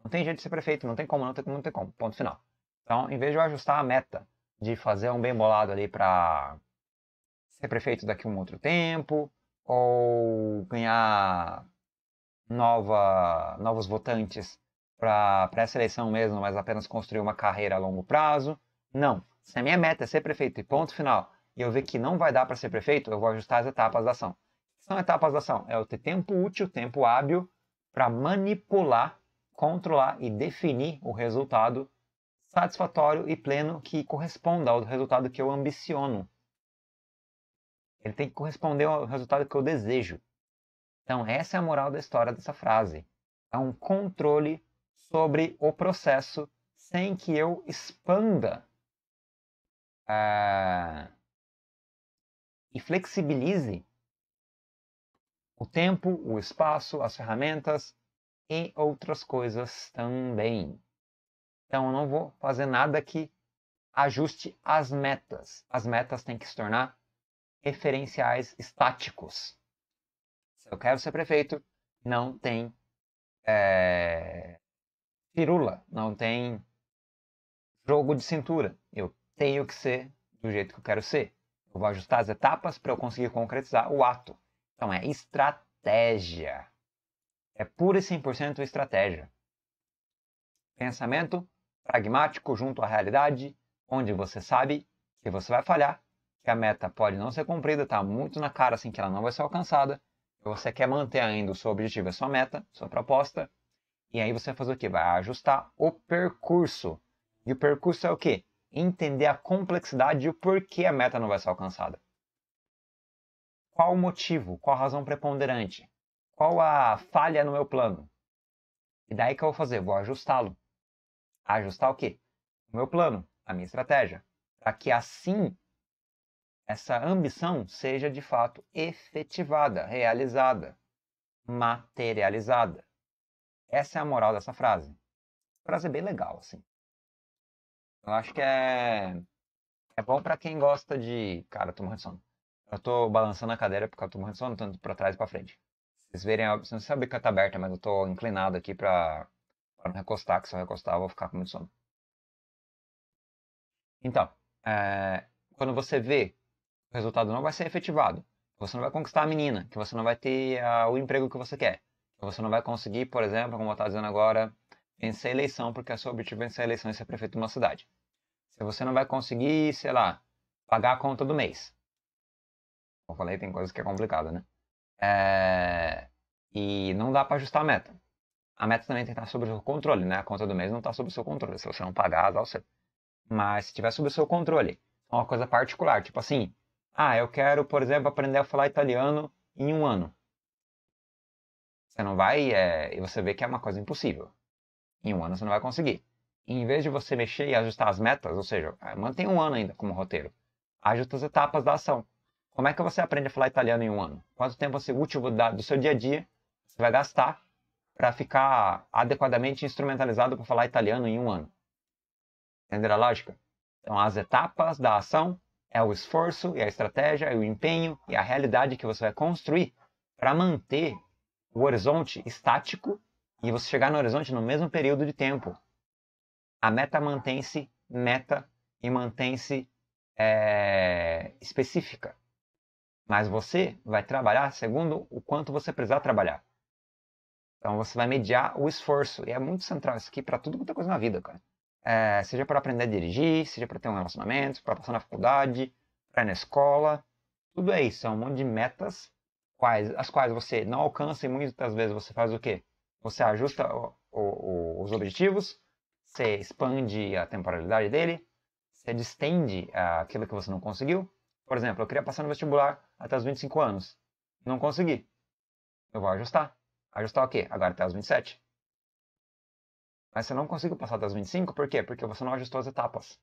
[SPEAKER 1] Não tem jeito de ser prefeito, não tem como, não tem como, não tem como, ponto final. Então, em vez de eu ajustar a meta de fazer um bem bolado ali para ser prefeito daqui a um outro tempo, ou ganhar nova, novos votantes para essa eleição mesmo, mas apenas construir uma carreira a longo prazo, não. Se a minha meta é ser prefeito e ponto final, e eu ver que não vai dar para ser prefeito, eu vou ajustar as etapas da ação. São etapas da ação, é o ter tempo útil, tempo hábil para manipular, controlar e definir o resultado satisfatório e pleno que corresponda ao resultado que eu ambiciono. Ele tem que corresponder ao resultado que eu desejo. Então, essa é a moral da história dessa frase. É um controle sobre o processo sem
[SPEAKER 2] que eu expanda. Ah e flexibilize o tempo, o espaço,
[SPEAKER 1] as ferramentas e outras coisas também. Então, eu não vou fazer nada que ajuste as metas. As metas têm que se tornar referenciais estáticos. Se eu quero ser prefeito, não tem é, eh, pirula, não tem jogo de cintura. Eu tenho que ser do jeito que eu quero ser. Eu vou ajustar as etapas para eu conseguir concretizar o ato. Então é estratégia. É pura e 100% estratégia. Pensamento pragmático junto à realidade, onde você sabe que você vai falhar, que a meta pode não ser cumprida, está muito na cara assim que ela não vai ser alcançada. Você quer manter ainda o seu objetivo, a sua meta, sua proposta. E aí você vai fazer o que? Vai ajustar o percurso. E o percurso é o quê? entender a complexidade e o porquê a meta não vai ser alcançada. Qual o motivo? Qual a razão preponderante? Qual a falha no meu plano? E daí que eu vou fazer? Vou ajustá-lo. Ajustar o quê? O meu plano, a minha estratégia. Para que assim essa ambição seja de fato efetivada, realizada, materializada. Essa é a moral dessa frase. Frase bem legal, assim. Eu acho que é, é bom para quem gosta de. Cara, eu tô morrendo de sono. Eu tô balançando a cadeira porque eu tô morrendo de sono, tanto pra trás e pra frente. Vocês verem, vocês não sabem que ela tá aberta, mas eu tô inclinado aqui pra, pra não recostar, que se eu recostar eu vou ficar com muito sono. Então, é, quando você vê o resultado não vai ser efetivado, você não vai conquistar a menina, que você não vai ter o emprego que você quer, você não vai conseguir, por exemplo, como eu estou dizendo agora, vencer a eleição, porque é seu objetivo é vencer a eleição e ser prefeito de uma cidade. Se você não vai conseguir, sei lá, pagar a conta do mês. Como eu falei, tem coisas que é complicado, né? É... E não dá para ajustar a meta. A meta também tem que estar sob o seu controle, né? A conta do mês não está sob o seu controle. Se você não pagar, dá o seu. Mas se tiver sob o seu controle, é uma coisa particular. Tipo assim, ah, eu quero, por exemplo, aprender a falar italiano em um ano. Você não vai é... e você vê que é uma coisa impossível. Em um ano você não vai conseguir. E em vez de você mexer e ajustar as metas, ou seja, ah, mantém um ano ainda como roteiro, ajusta as etapas da ação. Como é que você aprende a falar italiano em um ano? Quanto tempo você útil do seu dia a dia você vai gastar para ficar adequadamente instrumentalizado para falar italiano em um ano? Entender a lógica? Então, as etapas da ação é o esforço e a estratégia, o empenho e a realidade que você vai construir para manter o horizonte estático e você chegar no horizonte no mesmo período de tempo. A meta mantém-se meta e mantém-se é, específica. Mas você vai trabalhar segundo o quanto você precisar trabalhar. Então você vai mediar o esforço. E é muito central isso aqui para tudo quanto é coisa na vida, cara. É, seja para aprender a dirigir, seja para ter um relacionamento, para passar na faculdade, para ir na escola. Tudo é isso. É um monte de metas quais, as quais você não alcança e muitas vezes você faz o quê? Você ajusta o, o, os objetivos, você expande a temporalidade dele, você distende ah, aquilo que você não conseguiu. Por exemplo, eu queria passar no vestibular até os 25 anos. Não consegui. Eu vou ajustar. Ajustar o quê? Agora até os 27. Mas você não conseguiu passar até os 25, por quê? Porque você não ajustou as etapas.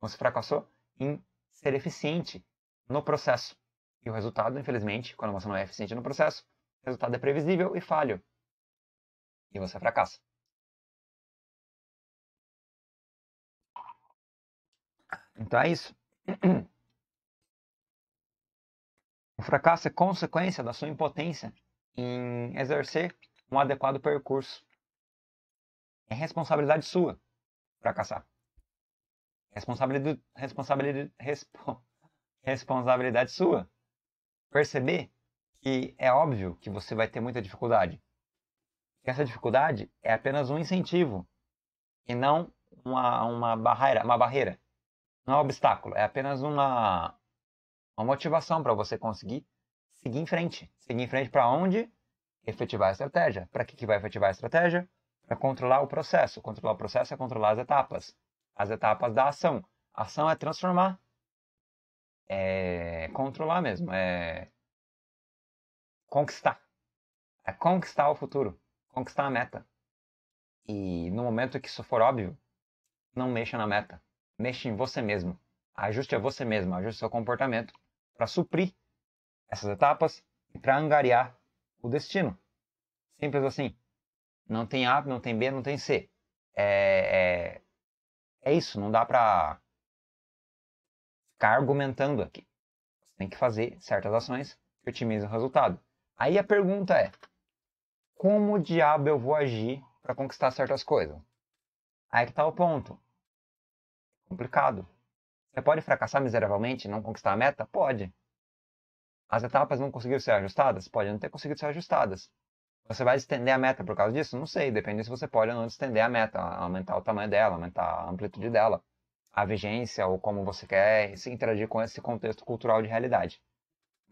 [SPEAKER 1] Você fracassou em ser eficiente no processo. E o resultado, infelizmente, quando você não é eficiente no processo, o resultado é previsível e
[SPEAKER 2] falho. E você fracassa. Então é isso.
[SPEAKER 1] O fracasso é consequência da sua impotência em exercer um adequado percurso. É responsabilidade sua fracassar. Responsabilidade, responsabilidade, respo, responsabilidade sua perceber que é óbvio que você vai ter muita dificuldade que essa dificuldade é apenas um incentivo e não uma, uma barreira, uma barreira. Não é um obstáculo, é apenas uma, uma motivação para você conseguir seguir em frente. Seguir em frente para onde? Efetivar a estratégia. Para que, que vai efetivar a estratégia? Para controlar o processo. Controlar o processo é controlar as etapas. As etapas da ação. A ação é transformar. É controlar mesmo. É conquistar. É conquistar o futuro conquistar a meta. E no momento que isso for óbvio, não mexa na meta. Mexa em você mesmo. Ajuste a você mesmo, ajuste seu comportamento para suprir essas etapas e para angariar o destino. Simples assim. Não tem A, não tem B, não tem C. É, é, é isso, não dá para ficar argumentando aqui. Você tem que fazer certas ações que otimizam o resultado. Aí a pergunta é: como diabo eu vou agir para conquistar certas coisas? Aí que tá o ponto. Complicado. Você pode fracassar miseravelmente e não conquistar a meta? Pode. As etapas não conseguiram ser ajustadas? Pode não ter conseguido ser ajustadas. Você vai estender a meta por causa disso? Não sei, depende se você pode ou não estender a meta, aumentar o tamanho dela, aumentar a amplitude dela, a vigência ou como você quer se interagir com esse contexto cultural de realidade.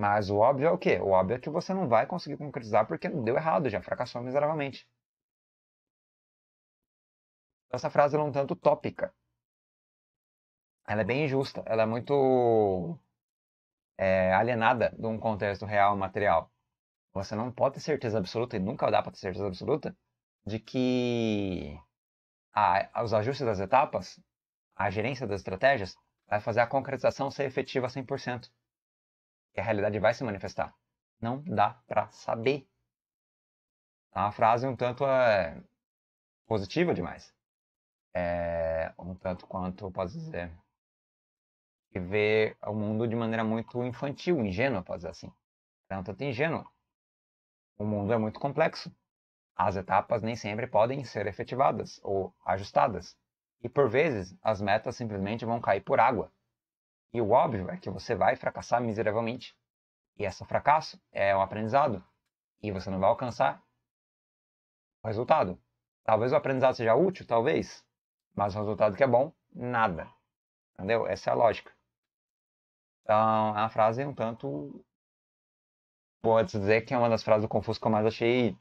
[SPEAKER 1] Mas o óbvio é o quê? O óbvio é que você não vai conseguir concretizar porque deu errado, já
[SPEAKER 2] fracassou miseravelmente. Essa frase é um tanto tópica. Ela é bem injusta, ela é muito
[SPEAKER 1] é, alienada de um contexto real material. Você não pode ter certeza absoluta, e nunca dá para ter certeza absoluta, de que a, os ajustes das etapas, a gerência das estratégias, vai fazer a concretização ser efetiva 100% que a realidade vai se manifestar. Não dá para saber. É tá? uma frase um tanto é, positiva demais. É, um tanto quanto, posso dizer, que vê o mundo de maneira muito infantil, ingênua, posso dizer assim. É um tanto ingênua. O mundo é muito complexo. As etapas nem sempre podem ser efetivadas ou ajustadas. E por vezes, as metas simplesmente vão cair por água e o óbvio é que você vai fracassar miseravelmente. E esse fracasso é um aprendizado. E você não vai alcançar o resultado. Talvez o aprendizado seja útil, talvez. Mas o resultado que é bom, nada. Entendeu? Essa é a lógica. Então, é a frase frase um tanto. Pode dizer que é uma das frases do Confúcio que eu mais achei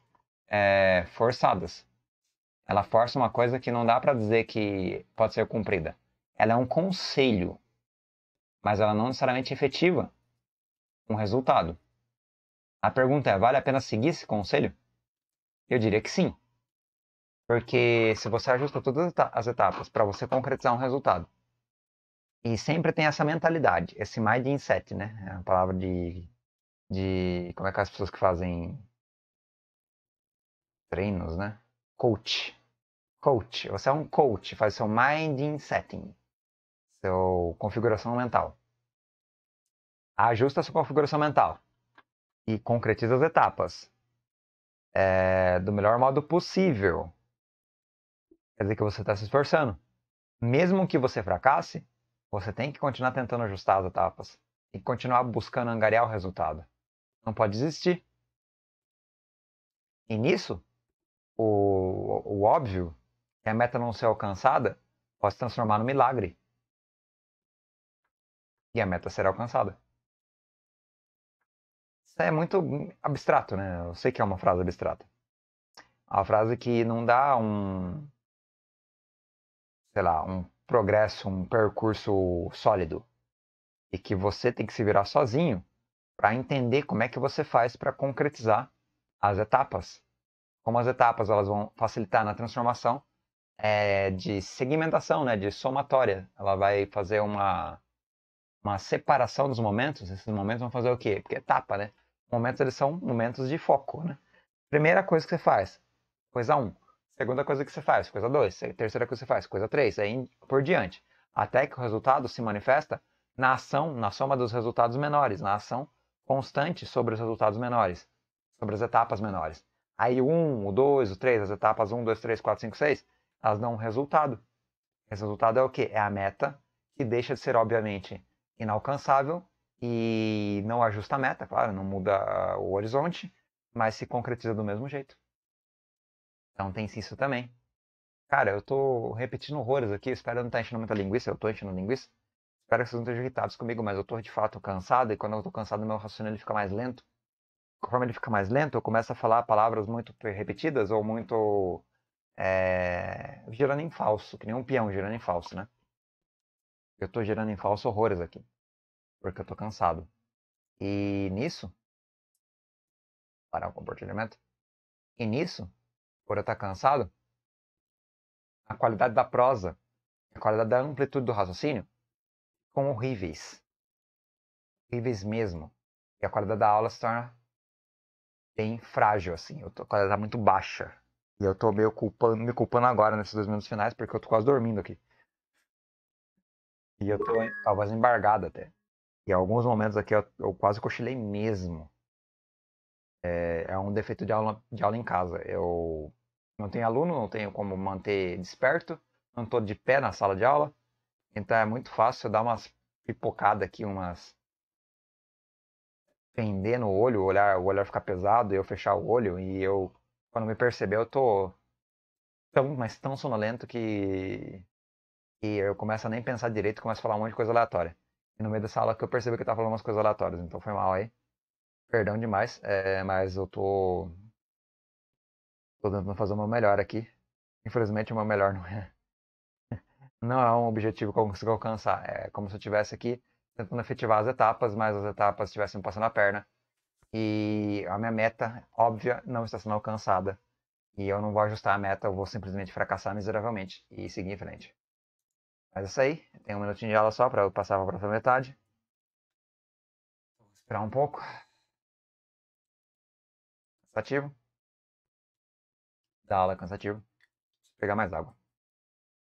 [SPEAKER 1] é, forçadas. Ela força uma coisa que não dá para dizer que pode ser cumprida. Ela é um conselho mas ela não necessariamente é efetiva um resultado. A pergunta é: vale a pena seguir esse conselho? Eu diria que sim. Porque se você ajusta todas as etapas para você concretizar um resultado, e sempre tem essa mentalidade, esse mindset, né? É a palavra de, de. Como é que é as pessoas que fazem treinos, né? Coach. Coach. Você é um coach, faz seu mindset. setting seu configuração mental. Ajusta a sua configuração mental e concretiza as etapas é, do melhor modo possível. Quer dizer que você está se esforçando. Mesmo que você fracasse, você tem que continuar tentando ajustar as etapas e continuar buscando angariar o resultado. Não pode desistir. E nisso, o, o óbvio, que a meta não ser alcançada, pode se transformar num milagre e a meta será alcançada. Isso é muito abstrato, né? Eu sei que é uma frase abstrata. É a frase que não dá um. sei lá, um progresso, um percurso sólido. E que você tem que se virar sozinho para entender como é que você faz para concretizar as etapas. Como as etapas elas vão facilitar na transformação é, de segmentação, né, de somatória. Ela vai fazer uma uma separação dos momentos, esses momentos vão fazer o quê? Porque é etapa, né? Momentos eles são momentos de foco, né? Primeira coisa que você faz, coisa 1. Um. Segunda coisa que você faz, coisa 2. Terceira coisa que você faz, coisa 3. Aí por diante. Até que o resultado se manifesta na ação, na soma dos resultados menores, na ação constante sobre os resultados menores, sobre as etapas menores. Aí o 1, o 2, o 3, as etapas 1, 2, 3, 4, 5, 6, elas dão um resultado. Esse resultado é o quê? É a meta, que deixa de ser, obviamente, inalcançável e não ajusta a meta, claro, não muda ah, o horizonte, mas se concretiza do mesmo jeito. Então tem isso também. Cara, eu tô repetindo horrores aqui, espero não estar tá enchendo muita linguiça, eu tô enchendo linguiça. Espero que vocês não estejam irritados comigo, mas eu tô de fato cansado e quando eu tô cansado meu raciocínio ele fica mais lento. Conforme ele fica mais lento, eu começo a falar palavras muito repetidas ou muito é, girando em falso, que nem um peão girando em
[SPEAKER 2] falso, né? Eu estou gerando em falso horrores aqui. Porque eu estou cansado. E nisso. Parar o compartilhamento. E nisso, por eu estar tá cansado, a qualidade da prosa,
[SPEAKER 1] a qualidade da amplitude do raciocínio ficam horríveis. Horríveis mesmo. E a qualidade da aula se torna bem frágil, assim. Eu tô, a qualidade tá muito baixa. E eu tô meio culpando, me culpando agora nesses dois minutos finais, porque eu tô quase dormindo aqui. E eu tô a voz embargada até. E alguns momentos aqui eu, eu quase cochilei mesmo. É, é, um defeito de aula, de aula em casa. Eu não tenho aluno, não tenho como manter desperto, não tô de pé na sala de aula. Então é muito fácil eu dar umas pipocadas aqui, umas. Pender no olho, o olhar, o olhar ficar pesado, e eu fechar o olho e eu, quando me perceber, eu tô tão, mas tão sonolento que e eu começo a nem pensar direito, começo a falar um monte de coisa aleatória. E no meio dessa aula que eu percebi que eu tava falando umas coisas aleatórias, então foi mal aí. Perdão demais, é, mas eu tô. tô tentando fazer o meu melhor aqui. Infelizmente, o meu melhor não é. Não é um objetivo que eu consigo alcançar. É como se eu estivesse aqui tentando efetivar as etapas, mas as etapas estivessem passando a perna. E a minha meta, óbvia, não está sendo alcançada. E eu não vou ajustar a meta, eu vou simplesmente fracassar miseravelmente e seguir em frente.
[SPEAKER 2] Mas é isso aí. Tem um minutinho de aula só para eu passar para a próxima metade. Vou esperar um pouco. Cansativo. Da aula é cansativo. Vou pegar mais água.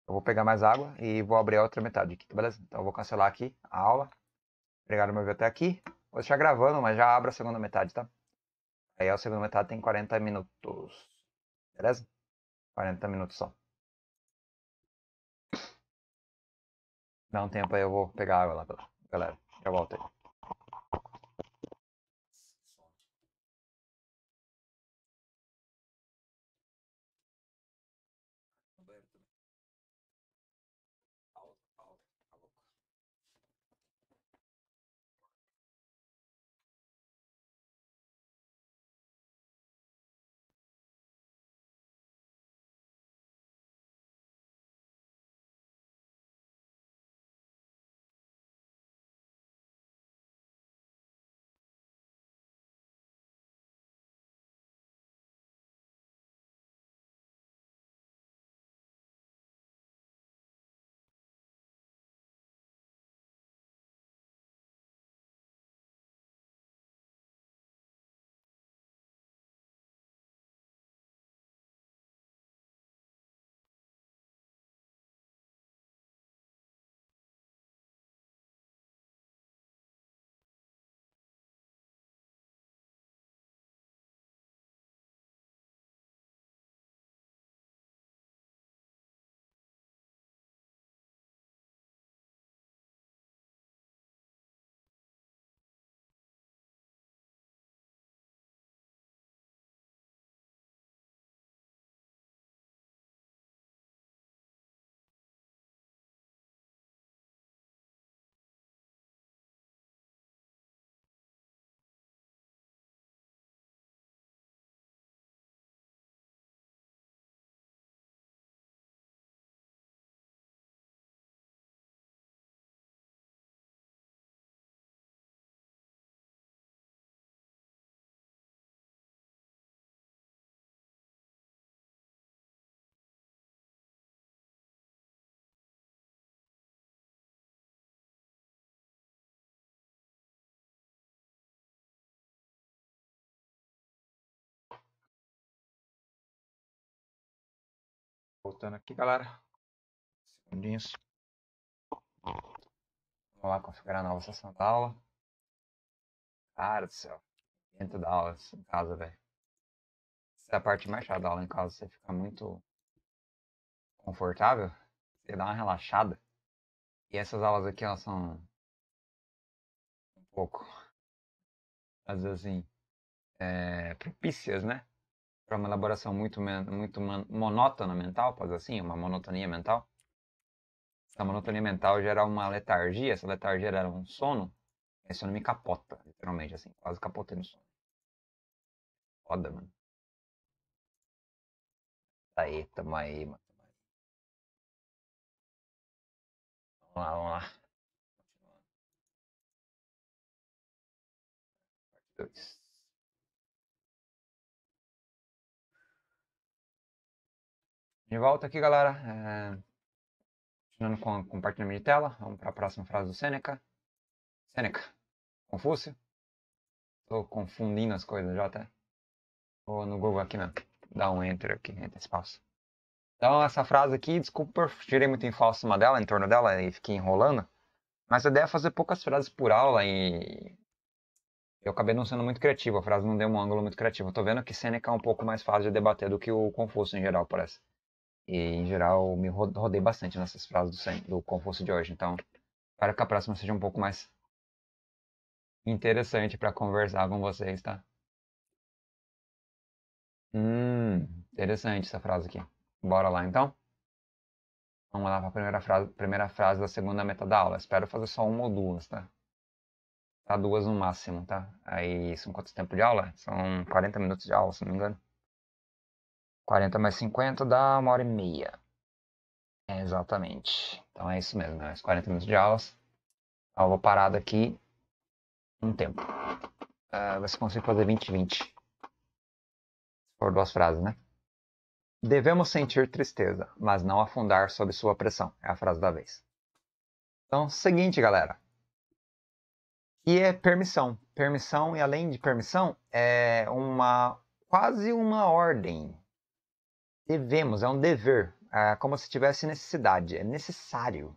[SPEAKER 2] Eu vou pegar mais água
[SPEAKER 1] e vou abrir a outra metade aqui, tá beleza? Então eu vou cancelar aqui a aula. Obrigado por me ver até aqui. Vou deixar gravando, mas já abro a segunda metade, tá? Aí a segunda metade tem 40 minutos.
[SPEAKER 2] Beleza? 40 minutos só. Dá um tempo aí, eu vou pegar água lá, galera. já volto aí. Voltando aqui, galera. Segundinhos. Vamos lá configurar a nova sessão da aula. Cara do céu. Dentro da aula em casa, velho. Essa é a parte mais chata da aula em casa. Você fica muito confortável. Você dá uma relaxada. E essas aulas aqui, elas são um pouco, às vezes assim, é, propícias, né? para é uma
[SPEAKER 1] elaboração muito, muito monótona mental, pode dizer assim, uma monotonia mental. Essa monotonia mental gera uma letargia, essa letargia gera um sono, esse sono me capota,
[SPEAKER 2] literalmente, assim, quase capotei no sono. Foda, mano. Aí, tamo aí, mano. Vamos lá, vamos lá. Dois. De volta aqui, galera. É... Continuando
[SPEAKER 1] com o compartilhamento de tela, vamos para a próxima frase do Sêneca. Sêneca, Confúcio. Estou confundindo as coisas já até. Vou no Google aqui mesmo. Né? Dá um enter aqui, entra espaço. Então, essa frase aqui, desculpa, tirei muito em falso uma dela, em torno dela, e fiquei enrolando. Mas a ideia é fazer poucas frases por aula e. Eu acabei não sendo muito criativo, a frase não deu um ângulo muito criativo. Estou vendo que Seneca é um pouco mais fácil de debater do que o Confúcio em geral, parece. E, em geral, me rodei bastante nessas frases do, Sam,
[SPEAKER 2] do de hoje. Então, para que a próxima seja um pouco mais interessante para conversar com vocês, tá? Hum, interessante essa frase aqui. Bora lá, então? Vamos lá para a primeira frase,
[SPEAKER 1] primeira frase da segunda meta da aula. Espero fazer só uma ou duas, tá? Tá duas no máximo, tá? Aí são quantos tempo de aula? São 40 minutos de aula, se não me engano. 40 mais 50 dá uma hora e meia. É, exatamente. Então é isso mesmo, né? 40 minutos de aulas. Eu vou parar daqui um tempo. Uh, você consegue fazer 20 20. Por duas frases, né? Devemos sentir tristeza, mas não afundar sob sua pressão. É a frase da vez. Então, seguinte, galera. E é permissão. Permissão, e além de permissão, é uma quase uma ordem Devemos, é um dever, é como se tivesse necessidade, é necessário,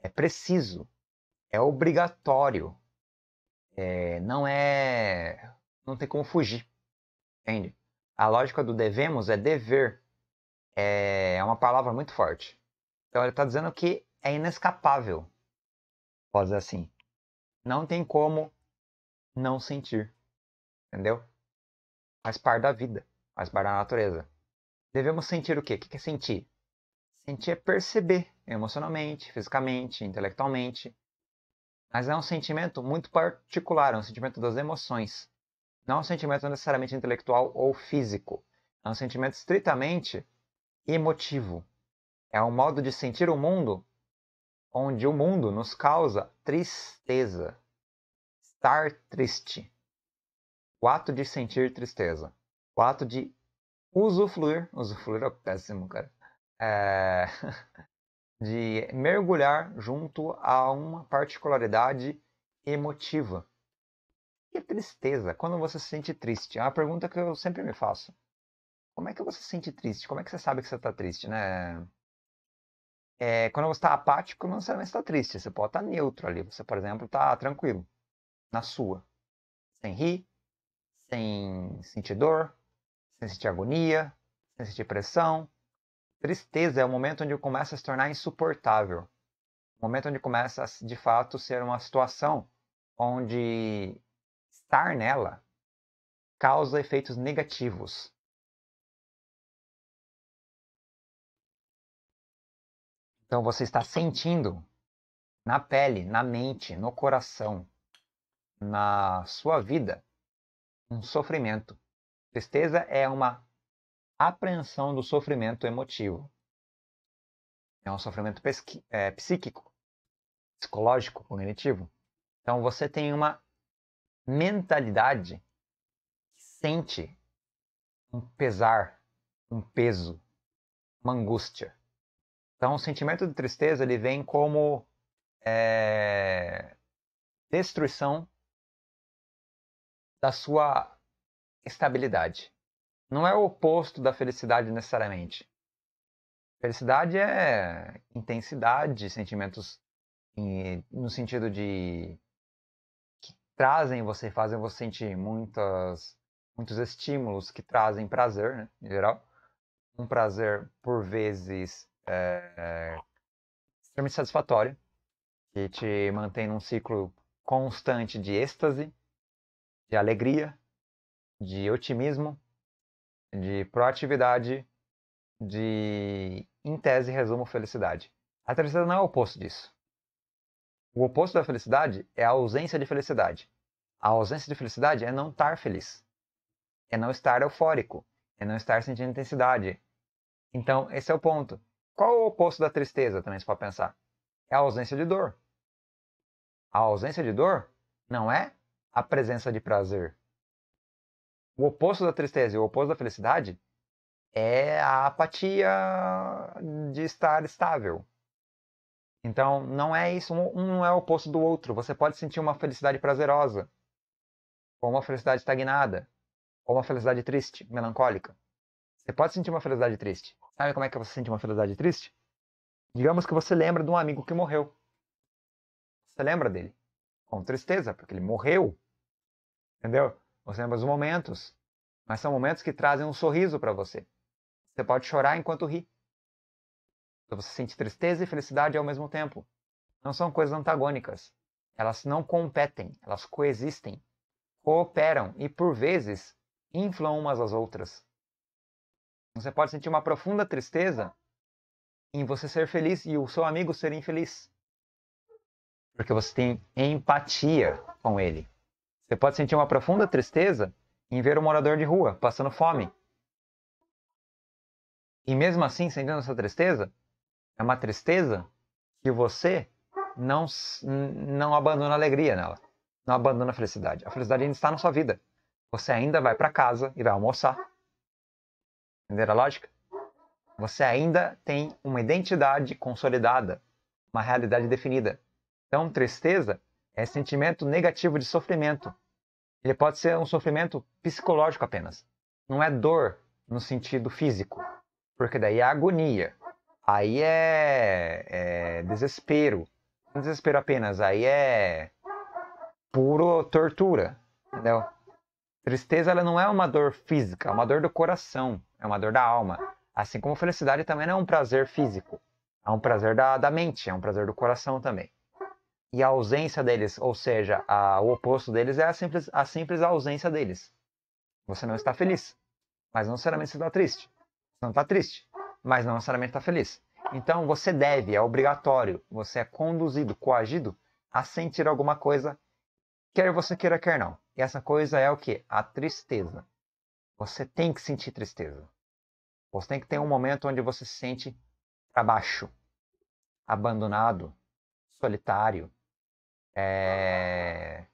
[SPEAKER 1] é preciso, é obrigatório, é, não é. não tem como fugir, entende? A lógica do devemos é dever, é, é uma palavra muito forte. Então ele está dizendo que é inescapável, pode dizer assim, não tem como não sentir, entendeu? Faz parte da vida, faz parte da natureza. Devemos sentir o quê? O que é sentir? Sentir é perceber emocionalmente, fisicamente, intelectualmente. Mas é um sentimento muito particular, é um sentimento das emoções. Não é um sentimento necessariamente intelectual ou físico. É um sentimento estritamente emotivo. É um modo de sentir o mundo onde o mundo nos causa tristeza. Estar triste. O ato de sentir tristeza. O ato de usufruir, usufruir é péssimo, cara, é, de mergulhar junto a uma particularidade emotiva. E tristeza, quando você se sente triste? É uma pergunta que eu sempre me faço. Como é que você se sente triste? Como é que você sabe que você está triste, né? É, quando você está apático, não necessariamente está triste. Você pode estar tá neutro ali. Você, por exemplo, está tranquilo, na sua. Sem rir, sem sentir dor, sem sentir agonia, sem sentir pressão. Tristeza é o momento onde começa a se tornar insuportável. O momento onde começa, a, de fato, ser uma situação onde
[SPEAKER 2] estar nela causa efeitos negativos. Então você está sentindo na pele, na mente, no coração, na
[SPEAKER 1] sua vida, um sofrimento. Tristeza é uma apreensão do sofrimento emotivo. É um sofrimento é, psíquico, psicológico, cognitivo. Então você tem uma mentalidade que sente um pesar, um peso, uma angústia. Então o sentimento de tristeza ele vem como é, destruição da sua estabilidade. Não é o oposto da felicidade necessariamente. Felicidade é intensidade, sentimentos em, no sentido de que trazem você, fazem você sentir muitas, muitos estímulos que trazem prazer, né, em geral. Um prazer, por vezes, é, extremamente satisfatório, que te mantém num ciclo constante de êxtase, de alegria, de otimismo, de proatividade, de, em tese, resumo felicidade. A tristeza não é o oposto disso. O oposto da felicidade é a ausência de felicidade. A ausência de felicidade é não estar feliz, é não estar eufórico, é não estar sentindo intensidade. Então, esse é o ponto. Qual é o oposto da tristeza, também se pode pensar? É a ausência de dor. A ausência de dor não é a presença de prazer o oposto da tristeza e o oposto da felicidade é a apatia de estar estável. Então, não é isso, um não é o oposto do outro. Você pode sentir uma felicidade prazerosa, ou uma felicidade estagnada, ou uma felicidade triste, melancólica. Você pode sentir uma felicidade triste. Sabe como é que você sente uma felicidade triste? Digamos que você lembra de um amigo que morreu. Você lembra dele com tristeza, porque ele morreu. Entendeu? Você lembra dos momentos, mas são momentos que trazem um sorriso para você. Você pode chorar enquanto ri. Então você sente tristeza e felicidade ao mesmo tempo. Não são coisas antagônicas. Elas não competem, elas coexistem, cooperam e, por vezes, inflam umas às outras. Você pode sentir uma profunda tristeza em você ser feliz e o seu amigo ser infeliz. Porque você tem empatia com ele. Você pode sentir uma profunda tristeza em ver um morador de rua passando fome. E mesmo assim, sentindo essa tristeza, é uma tristeza que você não, não abandona a alegria nela. Não abandona a felicidade. A felicidade ainda está na sua vida. Você ainda vai para casa e vai almoçar. Entenderam a lógica? Você ainda tem uma identidade consolidada, uma realidade definida. Então, tristeza é sentimento negativo de sofrimento ele pode ser um sofrimento psicológico apenas. Não é dor no sentido físico, porque daí é agonia, aí é, é desespero, não é desespero apenas, aí é puro tortura, entendeu? Tristeza ela não é uma dor física, é uma dor do coração, é uma dor da alma. Assim como felicidade também não é um prazer físico, é um prazer da, da mente, é um prazer do coração também e a ausência deles, ou seja, a, o oposto deles é a simples, a simples ausência deles. Você não está feliz, mas não necessariamente você está triste. Você não está triste, mas não necessariamente está feliz. Então você deve, é obrigatório, você é conduzido, coagido a sentir alguma coisa, quer você queira, quer não. E essa coisa é o que? A tristeza. Você tem que sentir tristeza. Você tem que ter um momento onde você se sente para baixo, abandonado, solitário, é,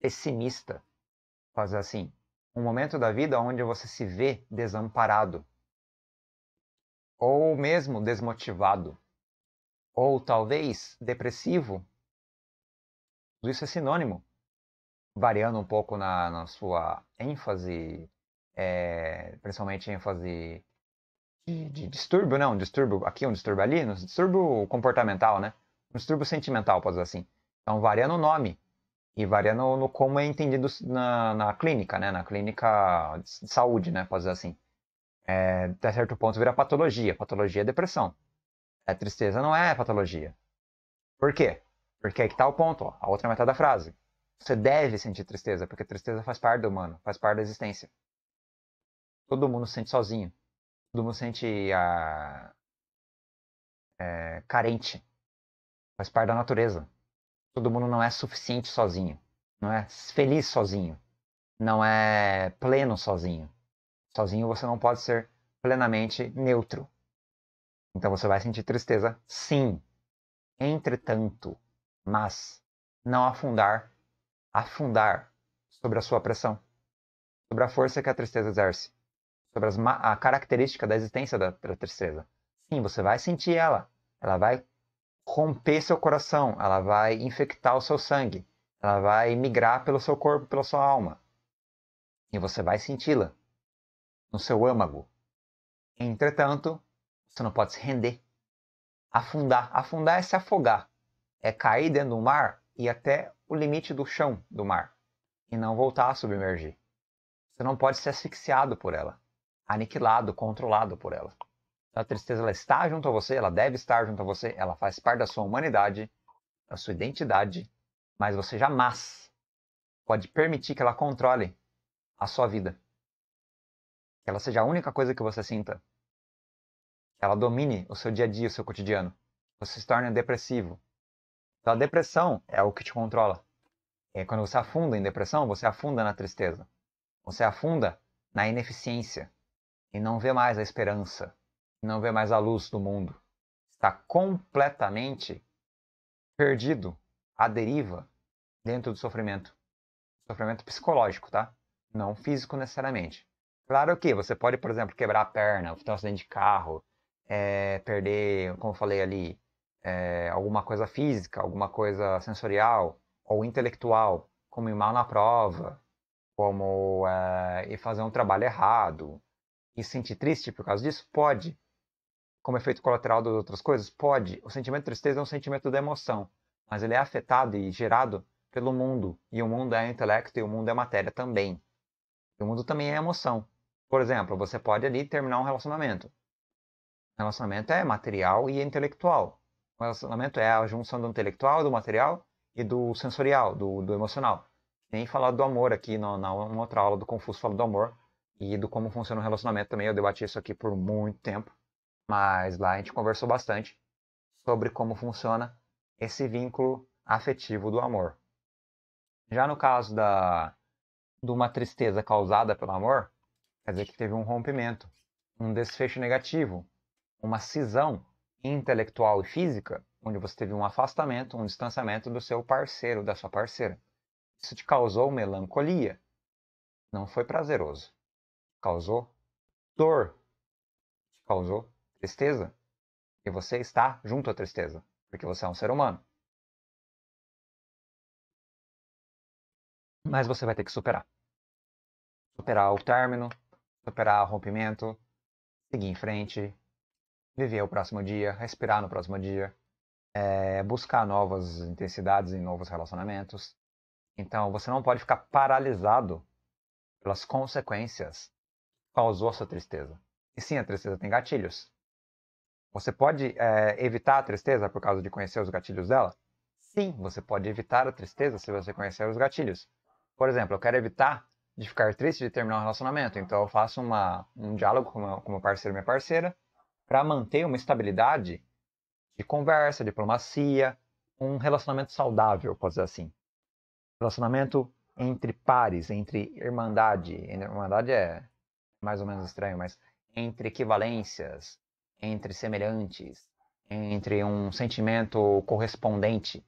[SPEAKER 1] pessimista. fazer assim, um momento da vida onde você se vê desamparado, ou mesmo desmotivado, ou talvez depressivo. Tudo isso é sinônimo, variando um pouco na, na sua ênfase, é, principalmente ênfase de, de distúrbio, não, um distúrbio aqui, é um distúrbio ali, um distúrbio comportamental, né? Um distúrbio sentimental, pode dizer assim. Então varia no nome e varia no, no como é entendido na, na, clínica, né? Na clínica de saúde, né? Posso dizer assim. É, até certo ponto vira patologia. Patologia é depressão. É tristeza não é patologia. Por quê? Porque aí que tá o ponto, ó, a outra metade da frase. Você deve sentir tristeza, porque tristeza faz parte do humano, faz parte da existência. Todo mundo se sente sozinho. Todo mundo se sente a ah, é, carente. Faz parte da natureza todo mundo não é suficiente sozinho, não é feliz sozinho, não é pleno sozinho. Sozinho você não pode ser plenamente neutro. Então você vai sentir tristeza, sim. Entretanto, mas não afundar, afundar sobre a sua pressão, sobre a força que a tristeza exerce, sobre a característica da existência da, da tristeza. Sim, você vai sentir ela, ela vai romper seu coração, ela vai infectar o seu sangue, ela vai migrar pelo seu corpo, pela sua alma. E você vai senti-la no seu âmago. Entretanto, você não pode se render. Afundar. Afundar é se afogar. É cair dentro do mar e até o limite do chão do mar. E não voltar a submergir. Você não pode ser asfixiado por ela, aniquilado, controlado por ela. A tristeza ela está junto a você, ela deve estar junto a você, ela faz parte da sua humanidade, da sua identidade, mas você jamais pode permitir que ela controle a sua vida. Que ela seja a única coisa que você sinta. Que ela domine o seu dia a dia, o seu cotidiano. Você se torna depressivo. Então a depressão é o que te controla. E é quando você afunda em depressão, você afunda na tristeza. Você afunda na ineficiência e não vê mais a esperança não vê mais a luz do mundo. Está completamente perdido, à deriva, dentro do sofrimento. Sofrimento psicológico, tá? Não físico necessariamente. Claro que você pode, por exemplo, quebrar a perna, ter um acidente de carro, é, perder, como eu falei ali, é, alguma coisa física, alguma coisa sensorial ou intelectual, como ir mal na prova, como é, ir fazer um trabalho errado e sentir triste por causa disso? Pode como efeito colateral das outras coisas? Pode. O sentimento de tristeza é um sentimento da emoção, mas ele é afetado e gerado pelo mundo. E o mundo é intelecto e o mundo é matéria também. E o mundo também é emoção. Por exemplo, você pode ali terminar um relacionamento. O relacionamento é material e intelectual. O relacionamento é a junção do intelectual, do material e do sensorial, do, do emocional. Tem falado do amor aqui na outra aula do Confúcio fala do amor e do como funciona o relacionamento também. Eu debati isso aqui por muito tempo mas lá a gente conversou bastante sobre como funciona esse vínculo afetivo do amor. Já no caso da de uma tristeza causada pelo amor, quer dizer que teve um rompimento, um desfecho negativo, uma cisão intelectual e física, onde você teve um afastamento, um distanciamento do seu parceiro, da sua parceira. Isso te causou melancolia. Não foi prazeroso. Causou dor.
[SPEAKER 2] causou tristeza. E você está junto à tristeza, porque você é um ser humano. Mas você vai ter que superar. Superar o término, superar o rompimento,
[SPEAKER 1] seguir em frente, viver o próximo dia, respirar no próximo dia, é, buscar novas intensidades em novos relacionamentos. Então você não pode ficar paralisado pelas consequências que causou a sua tristeza. E sim, a tristeza tem gatilhos. Você pode é, evitar a tristeza por causa de conhecer os gatilhos dela? Sim, você pode evitar a tristeza se você conhecer os gatilhos. Por exemplo, eu quero evitar de ficar triste de terminar um relacionamento, então eu faço uma, um diálogo com, com meu parceiro e minha parceira para manter uma estabilidade de conversa, diplomacia, um relacionamento saudável, posso dizer assim. Relacionamento entre pares, entre irmandade. Irmandade é mais ou menos estranho, mas entre equivalências, entre semelhantes, entre um sentimento correspondente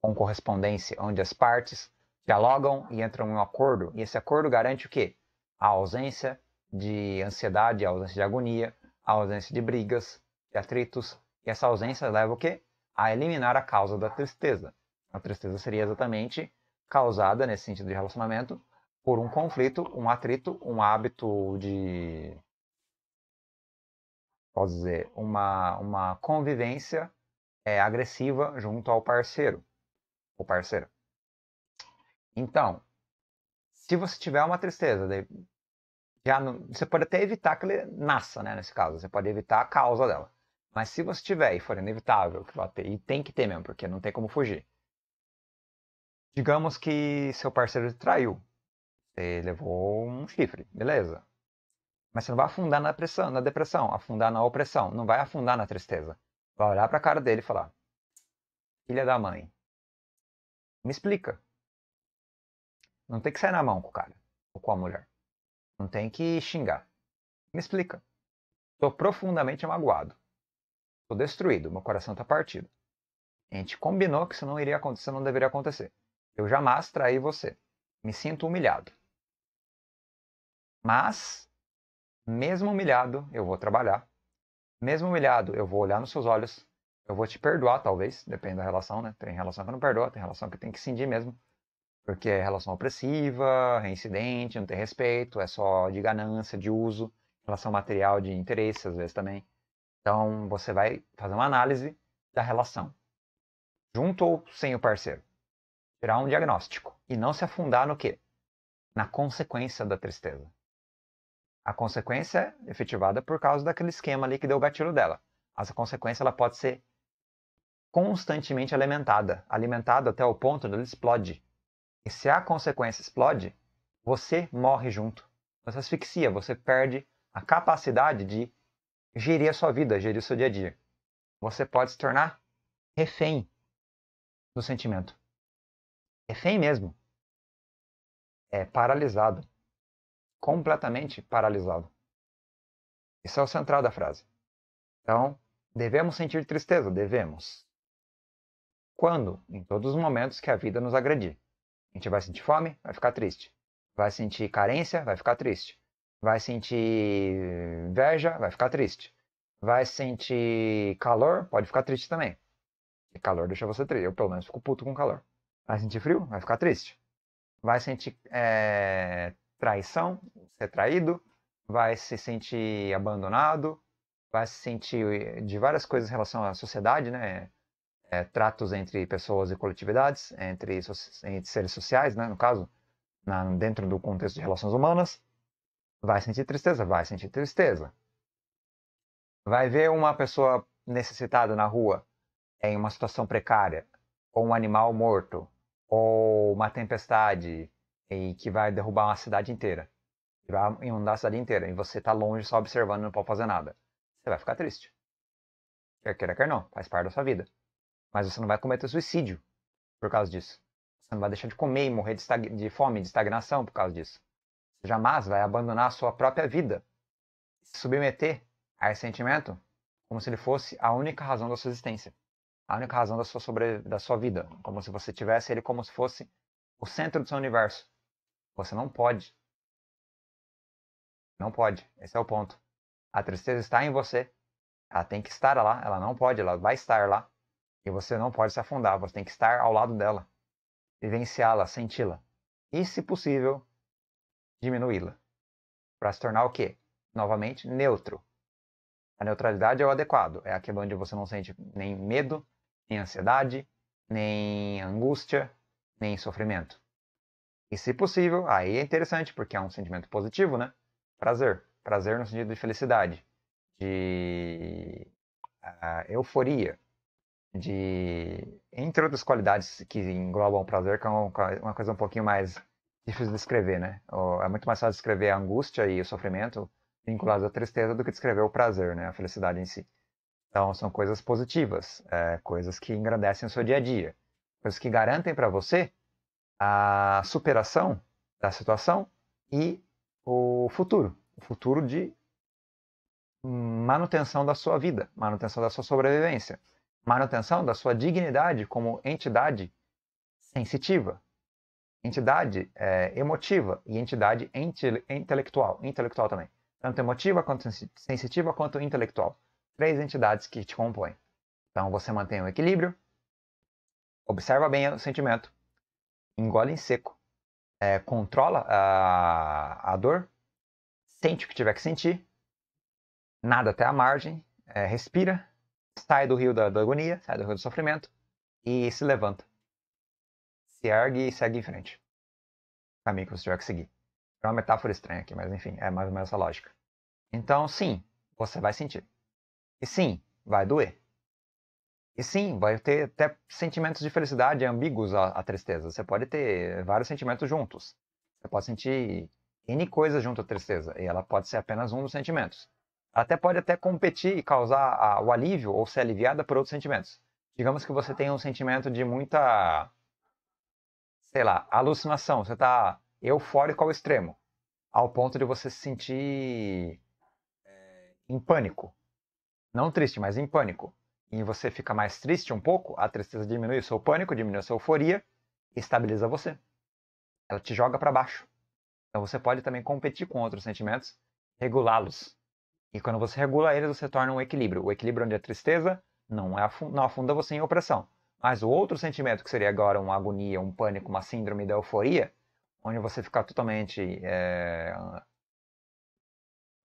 [SPEAKER 1] com correspondência, onde as partes dialogam e entram em um acordo. E esse acordo garante o quê? A ausência de ansiedade, a ausência de agonia, a ausência de brigas, de atritos. E essa ausência leva o quê? A eliminar a causa da tristeza. A tristeza seria exatamente causada, nesse sentido de relacionamento, por um conflito, um atrito, um hábito de posso dizer, uma, uma convivência é, agressiva junto ao parceiro ou parceira. Então, se você tiver uma tristeza, já não, você pode até evitar que ele nasça, né? Nesse caso, você pode evitar a causa dela. Mas se você tiver e for inevitável que vá ter, e tem que ter mesmo, porque não tem como fugir. Digamos que seu parceiro te traiu. Você levou um chifre, beleza. Mas você não vai afundar na, pressão, na depressão, afundar na opressão, não vai afundar na tristeza. Vai olhar para a cara dele e falar:
[SPEAKER 2] Filha da mãe, me explica. Não tem que sair na mão com o cara ou com a mulher. Não tem que xingar. Me explica.
[SPEAKER 1] Estou profundamente magoado. Estou destruído, meu coração está partido. A gente combinou que isso não iria acontecer, não deveria acontecer. Eu jamais traí você. Me sinto humilhado. Mas mesmo humilhado, eu vou trabalhar. Mesmo humilhado, eu vou olhar nos seus olhos. Eu vou te perdoar, talvez, depende da relação, né? Tem relação que não perdoa, tem relação que tem que cindir mesmo. Porque é relação opressiva, reincidente, não tem respeito, é só de ganância, de uso, relação material, de interesse, às vezes também. Então, você vai fazer uma análise da relação, junto ou sem o parceiro. Tirar um diagnóstico e não se afundar no quê? Na consequência da tristeza. A consequência é efetivada por causa daquele esquema ali que deu o gatilho dela. Essa consequência ela pode ser constantemente alimentada, alimentada até o ponto de ela explode. E se a consequência explode, você morre junto. Você asfixia, você perde a capacidade de gerir a sua vida, gerir o seu dia a dia. Você pode se tornar refém
[SPEAKER 2] do sentimento. Refém mesmo. É paralisado completamente paralisado. Isso é o central
[SPEAKER 1] da frase. Então, devemos sentir tristeza, devemos. Quando? Em todos os momentos que a vida nos agredir. A gente vai sentir fome, vai ficar triste. Vai sentir carência, vai ficar triste. Vai sentir inveja, vai ficar triste. Vai sentir calor, pode ficar triste também. E calor deixa você triste. Eu, pelo menos, fico puto com calor. Vai sentir frio, vai ficar triste. Vai sentir é, traição, ser é traído, vai se sentir abandonado, vai se sentir eh, de várias coisas em relação à sociedade, né? É, tratos entre pessoas e coletividades, entre, entre seres sociais, né? No caso, na, dentro do contexto de relações humanas, vai sentir tristeza, vai sentir tristeza. Vai ver uma pessoa necessitada na rua, em uma situação precária, ou um animal morto, ou uma tempestade, e que vai derrubar uma cidade inteira. Que vai inundar a cidade inteira. E você tá longe só observando e não pode fazer nada. Você vai ficar triste. Quer queira, quer não. Faz parte da sua vida. Mas você não vai cometer suicídio por causa disso. Você não vai deixar de comer e morrer de, de fome, de estagnação por causa disso. Você jamais vai abandonar a sua própria vida. Se submeter a esse sentimento como se ele fosse a única razão da sua existência. A única razão da sua, sobre... da sua vida. Como se você tivesse ele como se fosse o centro do seu universo você não pode. Não pode. Esse é o ponto. A tristeza está em você. Ela tem que estar lá. Ela não pode. Ela vai estar lá. E você não pode se afundar. Você tem que estar ao lado dela. Vivenciá-la, senti-la. E, se possível, diminuí-la. Para se tornar o quê? Novamente, neutro. A neutralidade é o adequado. É aquele onde você não sente nem medo, nem ansiedade, nem angústia, nem sofrimento. E se possível, aí é interessante, porque é um sentimento positivo, né? Prazer. Prazer no sentido de felicidade, de uh, euforia, de. entre outras qualidades que englobam o prazer, que é uma coisa um pouquinho mais difícil de escrever, né? É muito mais fácil descrever a angústia e o sofrimento vinculados à tristeza do que descrever o prazer, né? A felicidade em si. Então, são coisas positivas, é, coisas que engrandecem o seu dia a dia, coisas que garantem para você a superação da situação e o futuro, o futuro de manutenção da sua vida, manutenção da sua sobrevivência, manutenção da sua dignidade como entidade sensitiva, entidade é, emotiva e entidade inte intelectual, intelectual também, tanto emotiva quanto sensitiva quanto intelectual, três entidades que te compõem. Então você mantém o equilíbrio, observa bem o sentimento, engole em seco. É, controla a, a dor, sente o que tiver que sentir, nada até a margem, é, respira, sai do rio da, da, agonia, sai do rio do sofrimento e se levanta. Se ergue e segue em frente. caminho que você tiver que seguir. É uma metáfora estranha aqui, mas enfim, é mais ou menos essa lógica. Então, sim, você vai sentir. E sim, vai doer. E sim, vai ter até sentimentos de felicidade ambíguos à, tristeza. Você pode ter vários sentimentos juntos. Você pode sentir N coisas junto à tristeza, e ela pode ser apenas um dos sentimentos. até pode até competir e causar a, o alívio ou ser aliviada por outros sentimentos. Digamos que você tenha um sentimento de muita, sei lá, alucinação. Você está eufórico ao extremo, ao ponto de você se sentir eh, em pânico. Não triste, mas em pânico e você fica mais triste um pouco, a tristeza diminui o seu pânico, diminui a sua euforia e estabiliza você. Ela te joga para baixo. Então você pode também competir com outros sentimentos, regulá-los. E quando você regula eles, você torna um equilíbrio. O equilíbrio onde a tristeza não, é afunda, não afunda você em opressão. Mas o outro sentimento, que seria agora uma agonia, um pânico, uma síndrome da euforia, onde você fica totalmente é,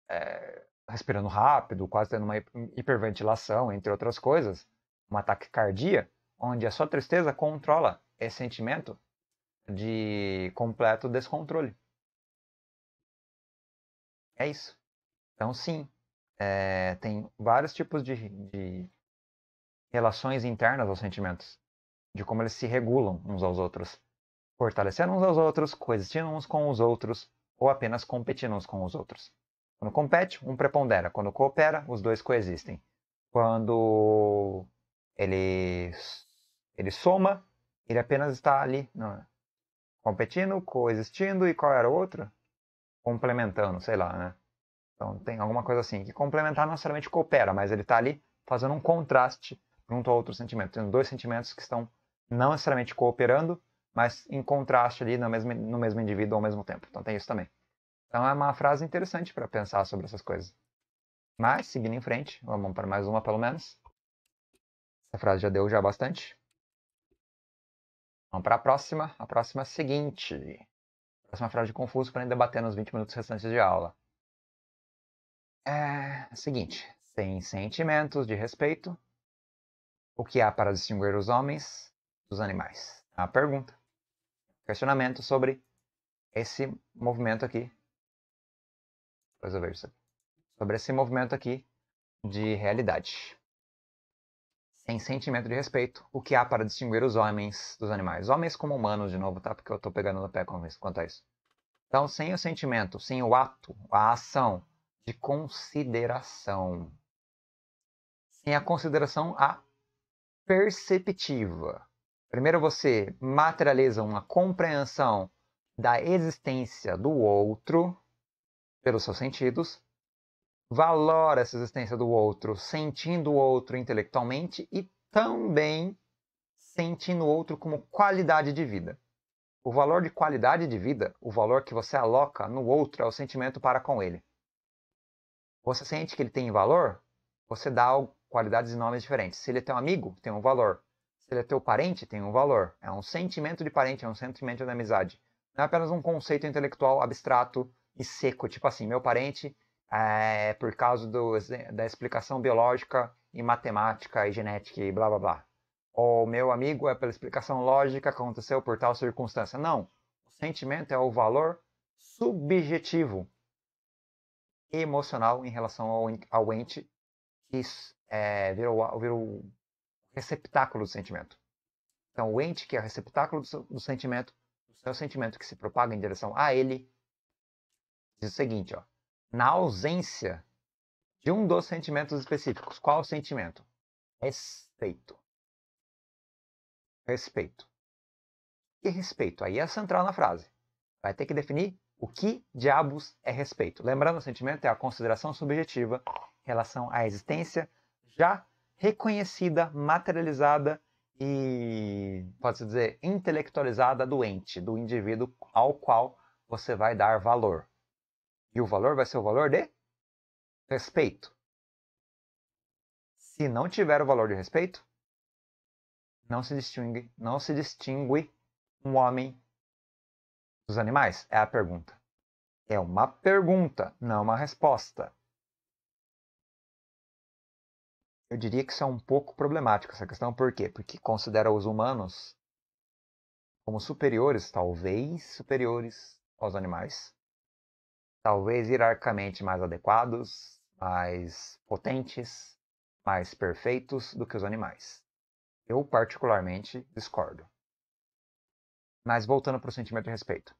[SPEAKER 1] é, respirando rápido, quase tendo uma hum, hiperventilação, entre outras coisas, um ataque cardíaco, onde a sua tristeza controla esse sentimento de completo descontrole. É isso. Então, sim, é, tem vários tipos de, de relações internas aos sentimentos, de como eles se regulam uns aos outros, fortalecendo uns aos outros, coexistindo uns com os outros, ou apenas competindo uns com os outros. Quando compete, um prepondera. Quando coopera, os dois coexistem. Quando ele, ele soma, ele apenas está ali, competindo, coexistindo e qual era o outro? Complementando, sei lá, né? Então tem alguma coisa assim, que complementar não necessariamente coopera, mas ele está ali fazendo um contraste junto a outro sentimento. Tendo dois sentimentos que estão não necessariamente cooperando, mas em contraste ali no mesmo, no mesmo indivíduo ao mesmo tempo. Então tem isso também. Então é uma frase interessante para pensar sobre essas coisas. Mas, seguindo em frente, vamos para mais uma pelo menos. Essa frase já deu já bastante. Vamos para a próxima. A próxima é a seguinte. próxima frase de Confúcio para debater nos 20 minutos restantes de aula. É a seguinte. Sem sentimentos de respeito, o que há para distinguir os homens dos animais? É a pergunta. Questionamento sobre esse movimento aqui coisa sobre esse movimento aqui de realidade. Sem sentimento de respeito, o que há para distinguir os homens dos animais? Homens como humanos, de novo, tá? Porque eu estou pegando no pé quanto a isso. Então, sem o sentimento, sem o ato, a ação de consideração. Sem a consideração, a perceptiva. Primeiro você materializa uma compreensão da existência do outro pelos seus sentidos, valora essa existência do outro, sentindo o outro intelectualmente e também sentindo o outro como qualidade de vida. O valor de qualidade de vida, o valor que você aloca no outro é o sentimento para com ele. Você sente que ele tem valor? Você dá qualidades e nomes diferentes. Se ele é teu amigo, tem um valor. Se ele é teu parente, tem um valor. É um sentimento de parente, é um sentimento de amizade. Não é apenas um conceito intelectual abstrato em seco, tipo assim, meu parente é, por causa do, da explicação biológica e matemática e genética e blá blá blá. Ou meu amigo é pela explicação lógica que aconteceu por tal circunstância. Não. O sentimento é o valor subjetivo emocional em relação ao, ao ente que é, virou, virou receptáculo do sentimento. Então, o ente que é o receptáculo do, do sentimento, é o seu sentimento que se propaga em direção a ele, diz o seguinte, ó. Na ausência de um dos sentimentos específicos, qual o sentimento? Respeito. Respeito. E respeito? Aí é central na frase. Vai ter que definir o que diabos é respeito. Lembrando, o sentimento é a consideração subjetiva em relação à existência já reconhecida, materializada e, pode-se dizer, intelectualizada do ente, do indivíduo ao qual você vai dar valor. E o valor vai ser o valor de respeito. Se não tiver o valor de respeito, não se distingue, não se distingue um homem dos animais? É a pergunta. É uma pergunta, não uma resposta. Eu diria que isso é um pouco problemático essa questão, por quê? Porque considera os humanos como superiores, talvez superiores aos animais, talvez hierarquicamente mais adequados, mais potentes, mais perfeitos do que os animais. Eu, particularmente, discordo. Mas voltando para o sentimento de respeito.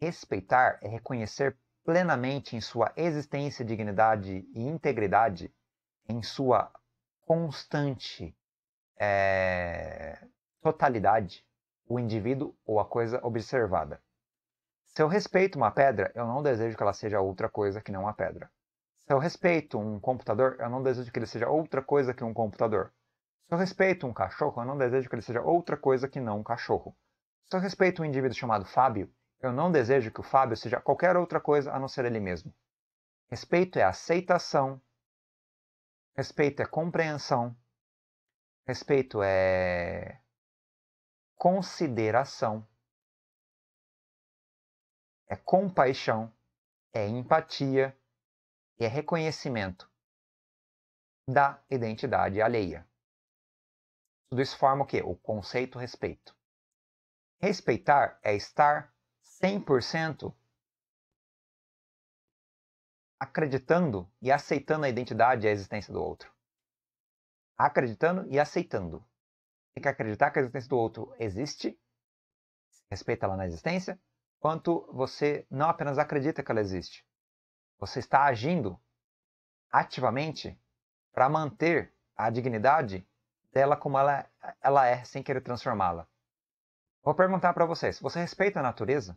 [SPEAKER 1] Respeitar é reconhecer plenamente em sua existência, dignidade e integridade, em sua constante é, totalidade, o indivíduo ou a coisa observada. Se eu respeito uma pedra, eu não desejo que ela seja outra coisa que não uma pedra. Se eu respeito um computador, eu não desejo que ele seja outra coisa que um computador. Se eu respeito um cachorro, eu não desejo que ele seja outra coisa que não um cachorro. Se eu respeito um indivíduo chamado Fábio, eu não desejo que o Fábio seja qualquer outra coisa a não ser ele mesmo. Respeito é aceitação.
[SPEAKER 2] Respeito é compreensão. Respeito é consideração
[SPEAKER 1] é compaixão, é empatia, e é reconhecimento da identidade alheia. Tudo isso forma o quê? O conceito respeito. Respeitar é estar 100% acreditando e aceitando a identidade e a existência do outro. Acreditando e aceitando. Tem que acreditar que a existência do outro existe, respeita ela na existência, quanto você não apenas acredita que ela existe, você está agindo ativamente para manter a dignidade dela como ela, ela é, sem querer transformá-la. Vou perguntar para vocês: você respeita a natureza?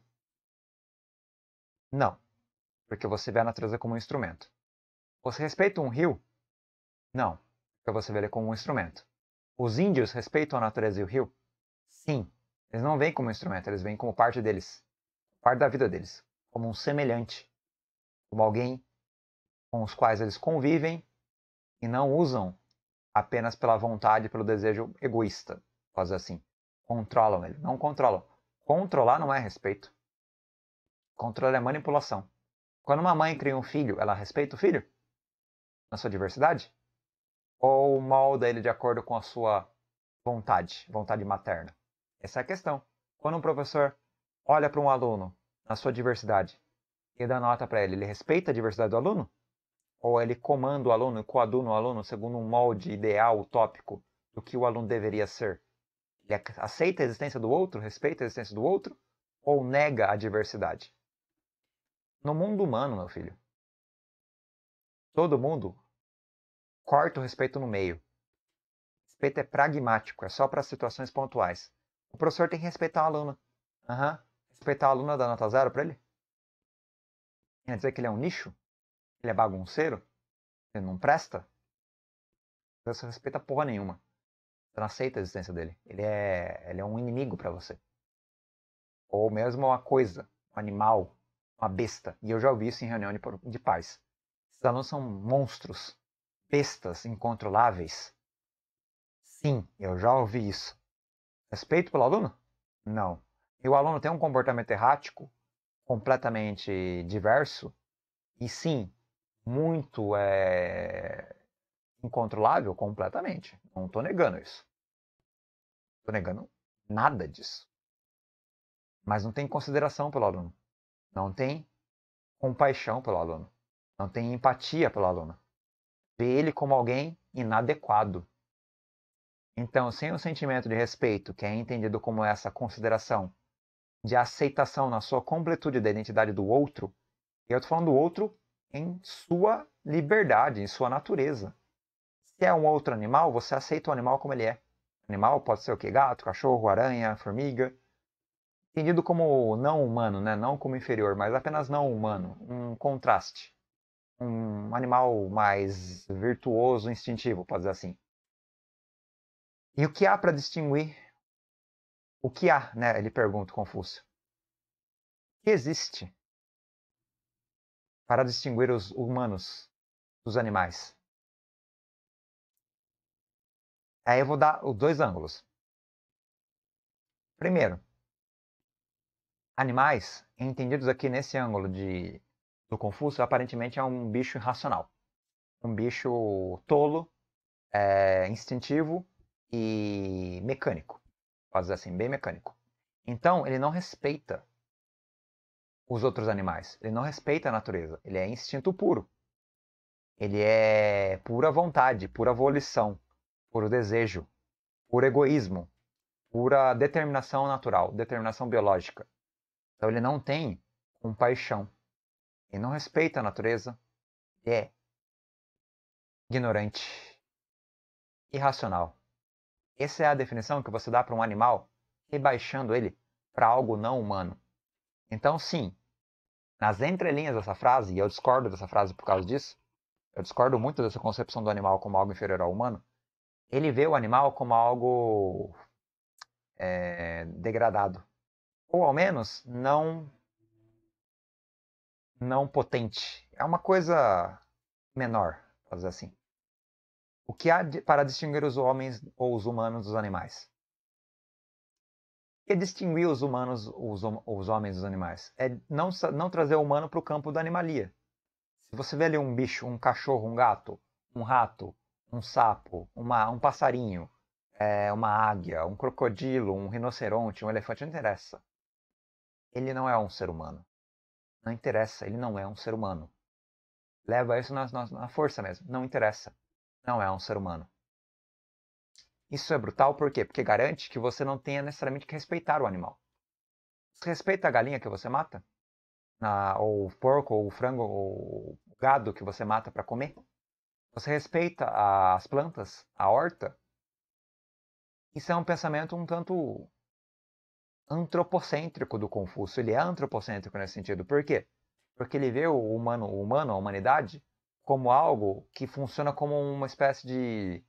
[SPEAKER 1] Não, porque você vê a natureza como um instrumento. Você respeita um rio? Não, porque você vê ele como um instrumento. Os índios respeitam a natureza e o rio? Sim, eles não veem como instrumento, eles veem como parte deles parte da vida deles, como um semelhante, como alguém com os quais eles convivem e não usam apenas pela vontade, pelo desejo egoísta, quase assim. Controlam ele, não controlam. Controlar não é respeito. Controle é manipulação. Quando uma mãe cria um filho, ela respeita o filho? Na sua diversidade? Ou molda ele de acordo com a sua vontade, vontade materna? Essa é a questão. Quando um professor olha para um aluno na sua diversidade e dá nota para ele, ele respeita a diversidade do aluno? Ou ele comanda o aluno e coaduna o aluno segundo um molde ideal, utópico, do que o aluno deveria ser? Ele aceita a existência do outro, respeita a existência do outro, ou nega a diversidade? No mundo humano, meu filho, todo mundo corta o respeito no meio. Respeito é pragmático, é só para situações pontuais. O professor tem que respeitar o aluno. Aham, uhum. Respeitar a aluna da nota zero para ele? Quer dizer que ele é um nicho, Ele é bagunceiro? Ele não presta? Você respeita porra nenhuma. Você não aceita a existência dele. Ele é, ele é um inimigo para você. Ou mesmo uma coisa, um animal, uma besta. E eu já ouvi isso em reunião de, de pais. Esses alunos são monstros, bestas incontroláveis. Sim, eu já ouvi isso. Respeito pelo aluno? Não e o aluno tem um comportamento errático, completamente diverso, e sim, muito é, incontrolável, completamente. Não estou negando isso. Estou negando nada disso. Mas não tem consideração pelo aluno. Não tem compaixão pelo aluno. Não tem empatia pelo aluno. Vê ele como alguém inadequado. Então, sem o sentimento de respeito, que é entendido como essa consideração de aceitação na sua completude da identidade do outro, e eu estou falando do outro em sua liberdade, em sua natureza. Se é um outro animal, você aceita o animal como ele é. Animal pode ser o que? Gato, cachorro, aranha, formiga. Entendido como não humano, né? não como inferior, mas apenas não humano. Um contraste. Um animal mais virtuoso, instintivo, pode dizer assim. E o que há para distinguir o que há, né? Ele pergunta Confúcio. O que existe para distinguir os humanos dos animais?
[SPEAKER 2] Aí eu vou dar os dois ângulos. Primeiro, animais, entendidos aqui
[SPEAKER 1] nesse ângulo de, do Confúcio, aparentemente é um bicho irracional. Um bicho tolo, é, instintivo e mecânico faz assim, bem mecânico. Então, ele não respeita os outros animais. Ele não respeita a natureza. Ele é instinto puro. Ele é pura vontade, pura volição, puro desejo, puro egoísmo, pura determinação natural, determinação biológica. Então, ele não tem compaixão. Ele não respeita a natureza. Ele é ignorante, irracional. Essa é a definição que você dá para um animal, rebaixando ele para algo não humano. Então, sim, nas entrelinhas dessa frase, e eu discordo dessa frase por causa disso, eu discordo muito dessa concepção do animal como algo inferior ao humano, ele vê o animal como algo é, degradado. Ou ao menos não não potente. É uma coisa menor, vamos dizer assim. O que há para distinguir os homens ou os humanos dos animais? E distinguir os humanos, os, os homens dos animais? É não, não trazer o humano para o campo da animalia. Se você vê ali um bicho, um cachorro, um gato, um rato, um sapo, uma, um passarinho, é, uma águia, um crocodilo, um rinoceronte, um elefante, não interessa. Ele não é um ser humano. Não interessa, ele não é um ser humano. Leva isso na, na, na força mesmo, não interessa não é um ser humano. Isso é brutal por quê? Porque garante que você não tenha necessariamente que respeitar o animal. Você respeita a galinha que você mata? Na, ou o porco, ou o frango, ou o gado que você mata para comer? Você respeita as plantas, a horta? Isso é um pensamento um tanto antropocêntrico do Confúcio. Ele é antropocêntrico nesse sentido. Por quê? Porque ele vê o humano, o humano, a humanidade, como algo que funciona como uma espécie de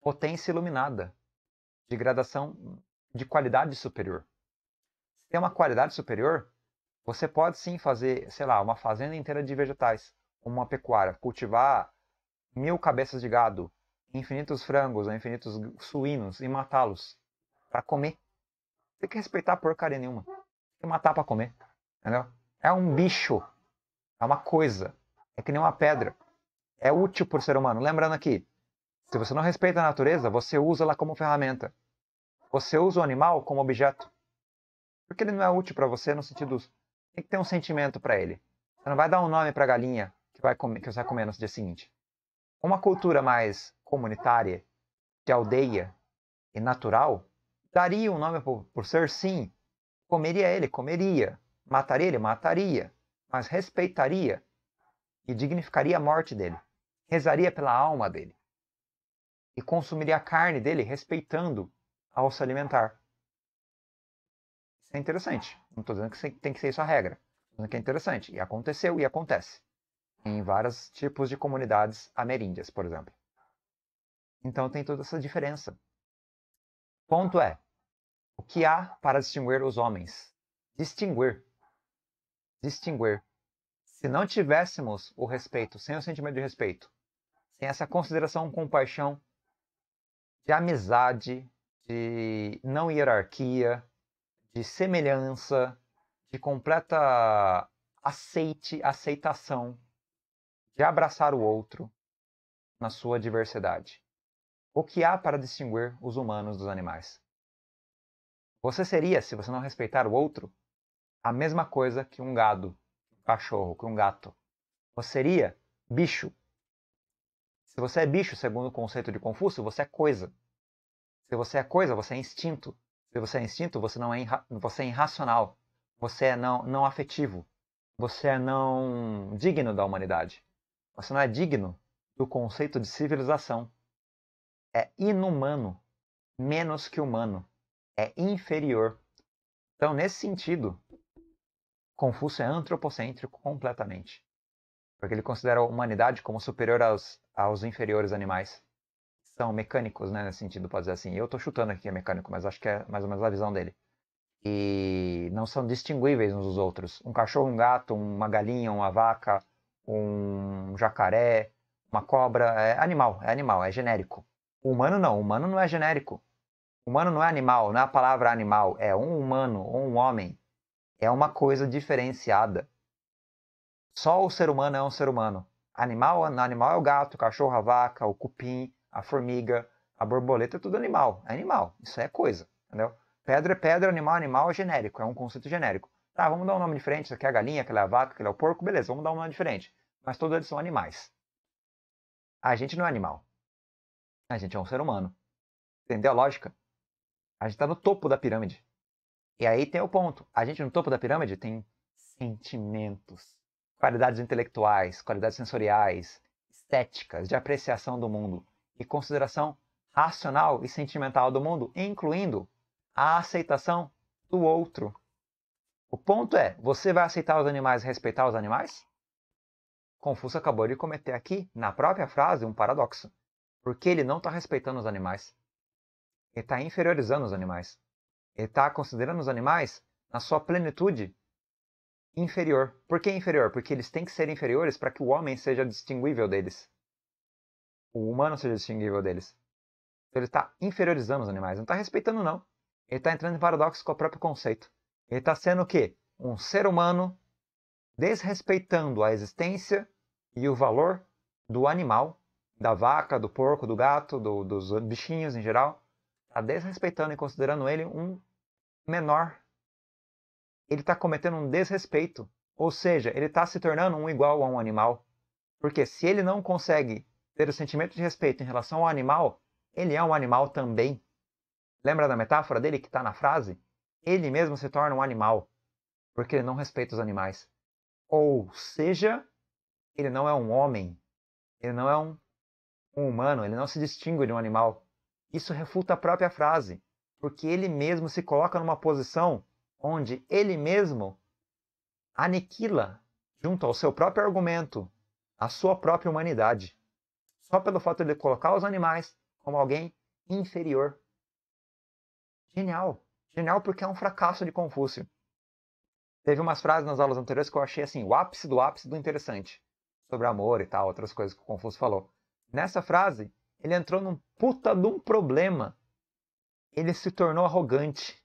[SPEAKER 1] potência iluminada, de gradação de qualidade superior. Se tem uma qualidade superior, você pode sim fazer, sei lá, uma fazenda inteira de vegetais, uma pecuária, cultivar mil cabeças de gado, infinitos frangos, infinitos suínos e matá-los para comer. tem que respeitar porcaria nenhuma. Tem que matar para comer, entendeu? É um bicho, é uma coisa é que nem uma pedra. É útil para o ser humano. Lembrando aqui, se você não respeita a natureza, você usa ela como ferramenta. Você usa o animal como objeto. Porque ele não é útil para você no sentido. Tem que ter um sentimento para ele. Você não vai dar um nome para a galinha que, vai comer, que você vai comer no dia seguinte. Uma cultura mais comunitária, de aldeia e natural, daria um nome por ser sim. Comeria ele, comeria. Mataria ele, mataria. Mas respeitaria e dignificaria a morte dele, rezaria pela alma dele e consumiria a carne dele respeitando ao se alimentar. Isso é interessante. Não estou dizendo que é, tem que ser isso a regra. Estou dizendo que é interessante. E aconteceu e acontece. Em vários tipos de comunidades ameríndias, por exemplo. Então tem toda essa diferença. Ponto é: o que há para distinguir os homens? Distinguir. Distinguir. Se não tivéssemos o respeito, sem o sentimento de respeito, sem essa consideração, compaixão, de amizade, de não hierarquia, de semelhança, de completa aceite, aceitação, de abraçar o outro na sua diversidade. O que há para distinguir os humanos dos animais? Você seria, se você não respeitar o outro, a mesma coisa que um gado cachorro que um gato. Você seria bicho. Se você é bicho, segundo o conceito de Confúcio, você é coisa. Se você é coisa, você é instinto. Se você é instinto, você não é você é irracional. Você é não não afetivo. Você é não digno da humanidade. Você não é digno do conceito de civilização. É inumano, menos que humano, é inferior. Então, nesse sentido, Confúcio é antropocêntrico completamente, porque ele considera a humanidade como superior aos, aos inferiores animais. São mecânicos, né, nesse sentido, pode dizer assim. Eu estou chutando aqui que é mecânico, mas acho que é mais ou menos a visão dele. E não são distinguíveis uns dos outros. Um cachorro, um gato, uma galinha, uma vaca, um jacaré, uma cobra, é animal, é animal, é genérico. O humano não, o humano não é genérico. O humano não é animal, não é a palavra animal, é um humano, um homem é uma coisa diferenciada. Só o ser humano é um ser humano. Animal, animal é o gato, o cachorro, a vaca, o cupim, a formiga, a borboleta, é tudo animal. É animal, isso é coisa, entendeu? Pedra é pedra, animal é animal, é genérico, é um conceito genérico. Tá, vamos dar um nome diferente, isso aqui é a galinha, aquela é a vaca, aquele é o porco, beleza, vamos dar um nome diferente. Mas todos eles são animais. A gente não é animal. A gente é um ser humano. Entendeu a lógica? A gente está no topo da pirâmide. E aí tem o ponto. A gente no topo da pirâmide tem sentimentos, qualidades intelectuais, qualidades sensoriais, estéticas, de apreciação do mundo e consideração racional e sentimental do mundo, incluindo a aceitação do outro. O ponto é, você vai aceitar os animais e respeitar os animais? Confúcio acabou de cometer aqui, na própria frase, um paradoxo. Porque ele não está respeitando os animais. Ele está inferiorizando os animais. Ele é, está considerando os animais na sua plenitude inferior. Por que inferior? Porque eles têm que ser inferiores para que o homem seja distinguível deles. O humano seja distinguível deles. Então ele está inferiorizando os animais. Não está respeitando, não. Ele está entrando em paradoxo com o próprio conceito. Ele está sendo o quê? Um ser humano desrespeitando a existência e o valor do animal, da vaca, do porco, do gato, do, dos bichinhos em geral. Está desrespeitando e considerando ele um menor. Ele está cometendo um desrespeito. Ou seja, ele está se tornando um igual a um animal. Porque se ele não consegue ter o sentimento de respeito em relação ao animal, ele é um animal também. Lembra da metáfora dele que está na frase? Ele mesmo se torna um animal, porque ele não respeita os animais. Ou seja, ele não é um homem, ele não é um, um humano, ele não se distingue de um animal. Isso refuta a própria frase porque ele mesmo se coloca numa posição onde ele mesmo aniquila, junto ao seu próprio argumento, a sua própria humanidade, só pelo fato de colocar os animais como alguém inferior. Genial! Genial porque é um fracasso de Confúcio. Teve umas frases nas aulas anteriores que eu achei assim, o ápice do ápice do interessante, sobre amor e tal, outras coisas que o Confúcio falou. Nessa frase, ele entrou num puta de um problema ele se tornou arrogante.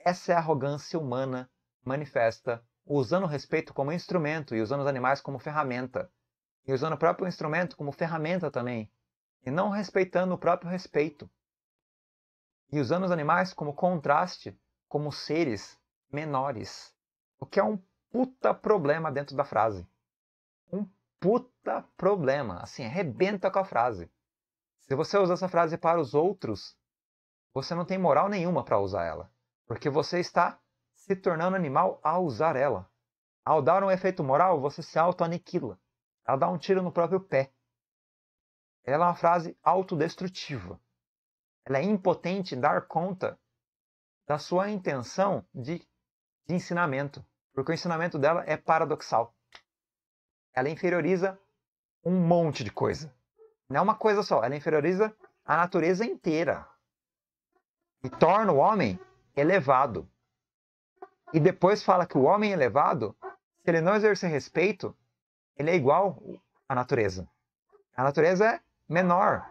[SPEAKER 1] Essa é a arrogância humana manifesta, usando o respeito como instrumento e usando os animais como ferramenta. E usando o próprio instrumento como ferramenta também. E não respeitando o próprio respeito. E usando os animais como contraste, como seres menores. O que é um puta problema dentro da frase. Um puta problema. Assim, arrebenta com a frase. Se você usa essa frase para os outros, você não tem moral nenhuma para usar ela, porque você está se tornando animal ao usar ela. Ao dar um efeito moral, você se auto-aniquila. Ela dá um tiro no próprio pé. Ela é uma frase autodestrutiva. Ela é impotente em dar conta da sua intenção de, de ensinamento, porque o ensinamento dela é paradoxal. Ela inferioriza um monte de coisa. Não é uma coisa só, ela inferioriza a natureza inteira e torna o homem elevado. E depois fala que o homem elevado, se ele não exercer respeito, ele é igual à natureza. A natureza é menor.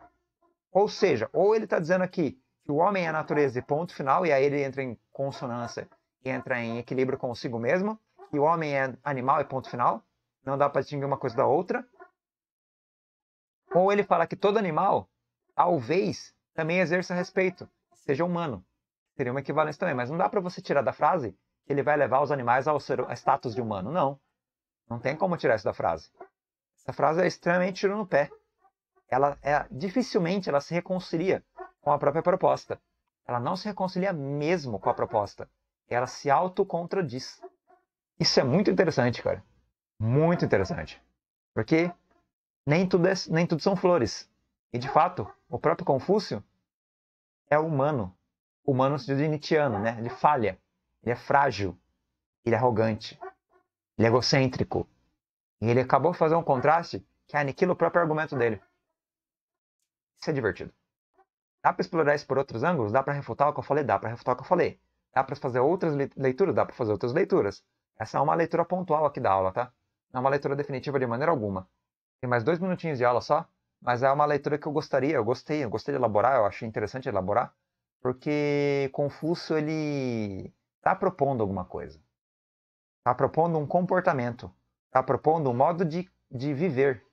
[SPEAKER 1] Ou seja, ou ele está dizendo aqui que o homem é a natureza e ponto final, e aí ele entra em consonância e entra em equilíbrio consigo mesmo, e o homem é animal e ponto final, não dá para distinguir uma coisa da outra. Ou ele fala que todo animal, talvez, também exerça respeito seja humano. Seria uma equivalência também, mas não dá para você tirar da frase que ele vai levar os animais ao, ser, status de humano. Não. Não tem como tirar isso da frase. Essa frase é extremamente tiro no pé. Ela é, dificilmente ela se reconcilia com a própria proposta. Ela não se reconcilia mesmo com a proposta. Ela se autocontradiz. Isso é muito interessante, cara. Muito interessante. Porque nem tudo, é, nem tudo são flores. E de fato, o próprio Confúcio é humano. Humano no sentido de Nietzscheano, né? Ele falha, ele é frágil, ele é arrogante, ele é egocêntrico. E ele acabou de fazer um contraste que aniquila o próprio argumento dele. Isso é divertido. Dá para explorar isso por outros ângulos? Dá para refutar o que eu falei? Dá para refutar o que eu falei. Dá para fazer outras leituras? Dá para fazer outras leituras. Essa é uma leitura pontual aqui da aula, tá? Não é uma leitura definitiva de maneira alguma. Tem mais dois minutinhos de aula só. Mas é uma leitura que eu gostaria, eu gostei, eu gostei de elaborar, eu achei interessante elaborar, porque Confúcio ele está propondo alguma coisa, está propondo um comportamento, está propondo um modo de, de viver,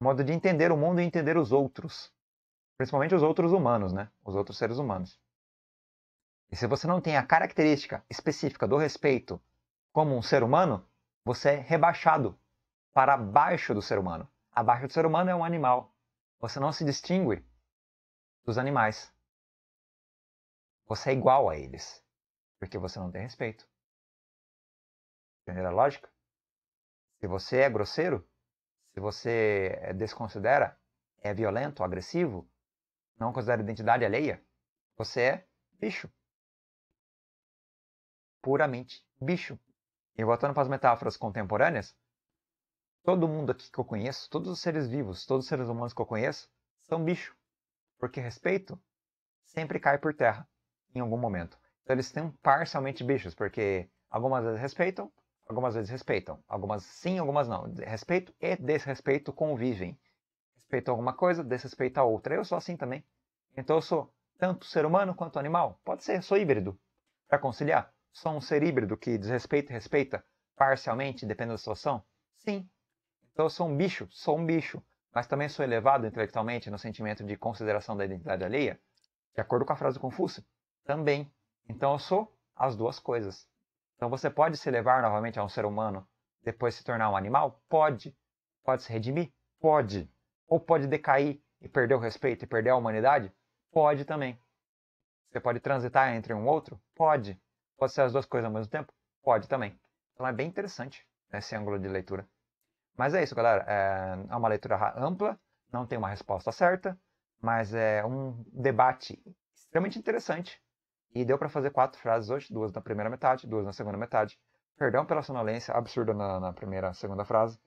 [SPEAKER 1] um modo de entender o mundo e entender os outros, principalmente os outros humanos, né? Os outros seres humanos. E se você não tem a característica específica do respeito como um ser humano, você é rebaixado para baixo do ser humano. A do ser humano é um animal. Você não se distingue dos animais. Você é igual a eles, porque você não tem respeito. Entendeu a lógica? Se você é grosseiro, se você desconsidera, é violento, agressivo, não considera identidade alheia, você é bicho. Puramente bicho. E voltando para as metáforas contemporâneas, todo mundo aqui que eu conheço, todos os seres vivos, todos os seres humanos que eu conheço, são bicho. Porque respeito sempre cai por terra em algum momento. Então eles são parcialmente bichos, porque algumas vezes respeitam, algumas vezes respeitam. Algumas sim, algumas não. Respeito e desrespeito convivem. Respeito a alguma coisa, desrespeito a outra. Eu sou assim também. Então eu sou tanto ser humano quanto animal. Pode ser, sou híbrido. Para conciliar, sou um ser híbrido que desrespeita e respeita parcialmente, dependendo da situação? Sim, então eu sou um bicho, sou um bicho, mas também sou elevado intelectualmente no sentimento de consideração da identidade alheia, de acordo com a frase do Confúcio, também. Então eu sou as duas coisas. Então você pode se elevar novamente a um ser humano, depois se tornar um animal? Pode. Pode se redimir? Pode. Ou pode decair e perder o respeito e perder a humanidade? Pode também. Você pode transitar entre um outro? Pode. Pode ser as duas coisas ao mesmo tempo? Pode também. Então é bem interessante esse ângulo de leitura. Mas é isso, galera. É, é uma leitura ampla, não tem uma resposta certa, mas é um debate extremamente interessante. E deu para fazer quatro frases hoje, duas na primeira metade, duas na segunda metade. Perdão pela sonolência absurda na, na primeira, segunda frase.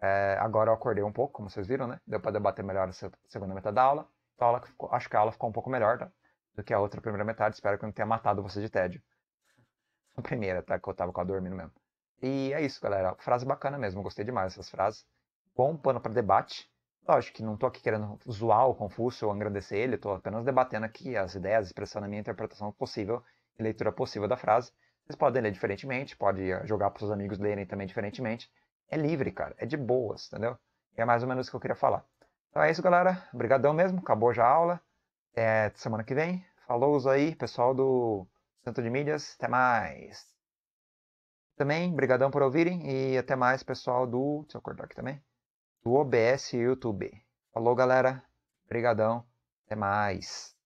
[SPEAKER 1] É, agora eu acordei um pouco, como vocês viram, né? Deu para debater melhor a segunda metade da aula. Então, aula ficou, acho que a aula ficou um pouco melhor tá? do que a outra primeira metade. Espero que eu não tenha matado você de tédio. A primeira, tá? Que eu tava com a dormindo mesmo. E é isso, galera. Frase bacana mesmo, gostei demais dessas frases. Bom pano para debate. Lógico que não estou aqui querendo zoar o Confúcio ou agradecer ele, estou apenas debatendo aqui as ideias, expressando a minha interpretação possível e leitura possível da frase. Vocês podem ler diferentemente, pode eh, jogar para seus amigos lerem também diferentemente. É livre, cara, é de boas, entendeu? E é mais ou menos o que eu queria falar. Então é isso, galera. Obrigadão mesmo, acabou já a aula. É semana que vem. Falou aí, pessoal do Centro de Mídias. Até mais! também. Obrigadão por ouvirem e até mais, pessoal do. Deixa eu acordar aqui também. Do OBS YouTube. Falou, galera. Obrigadão. Até mais.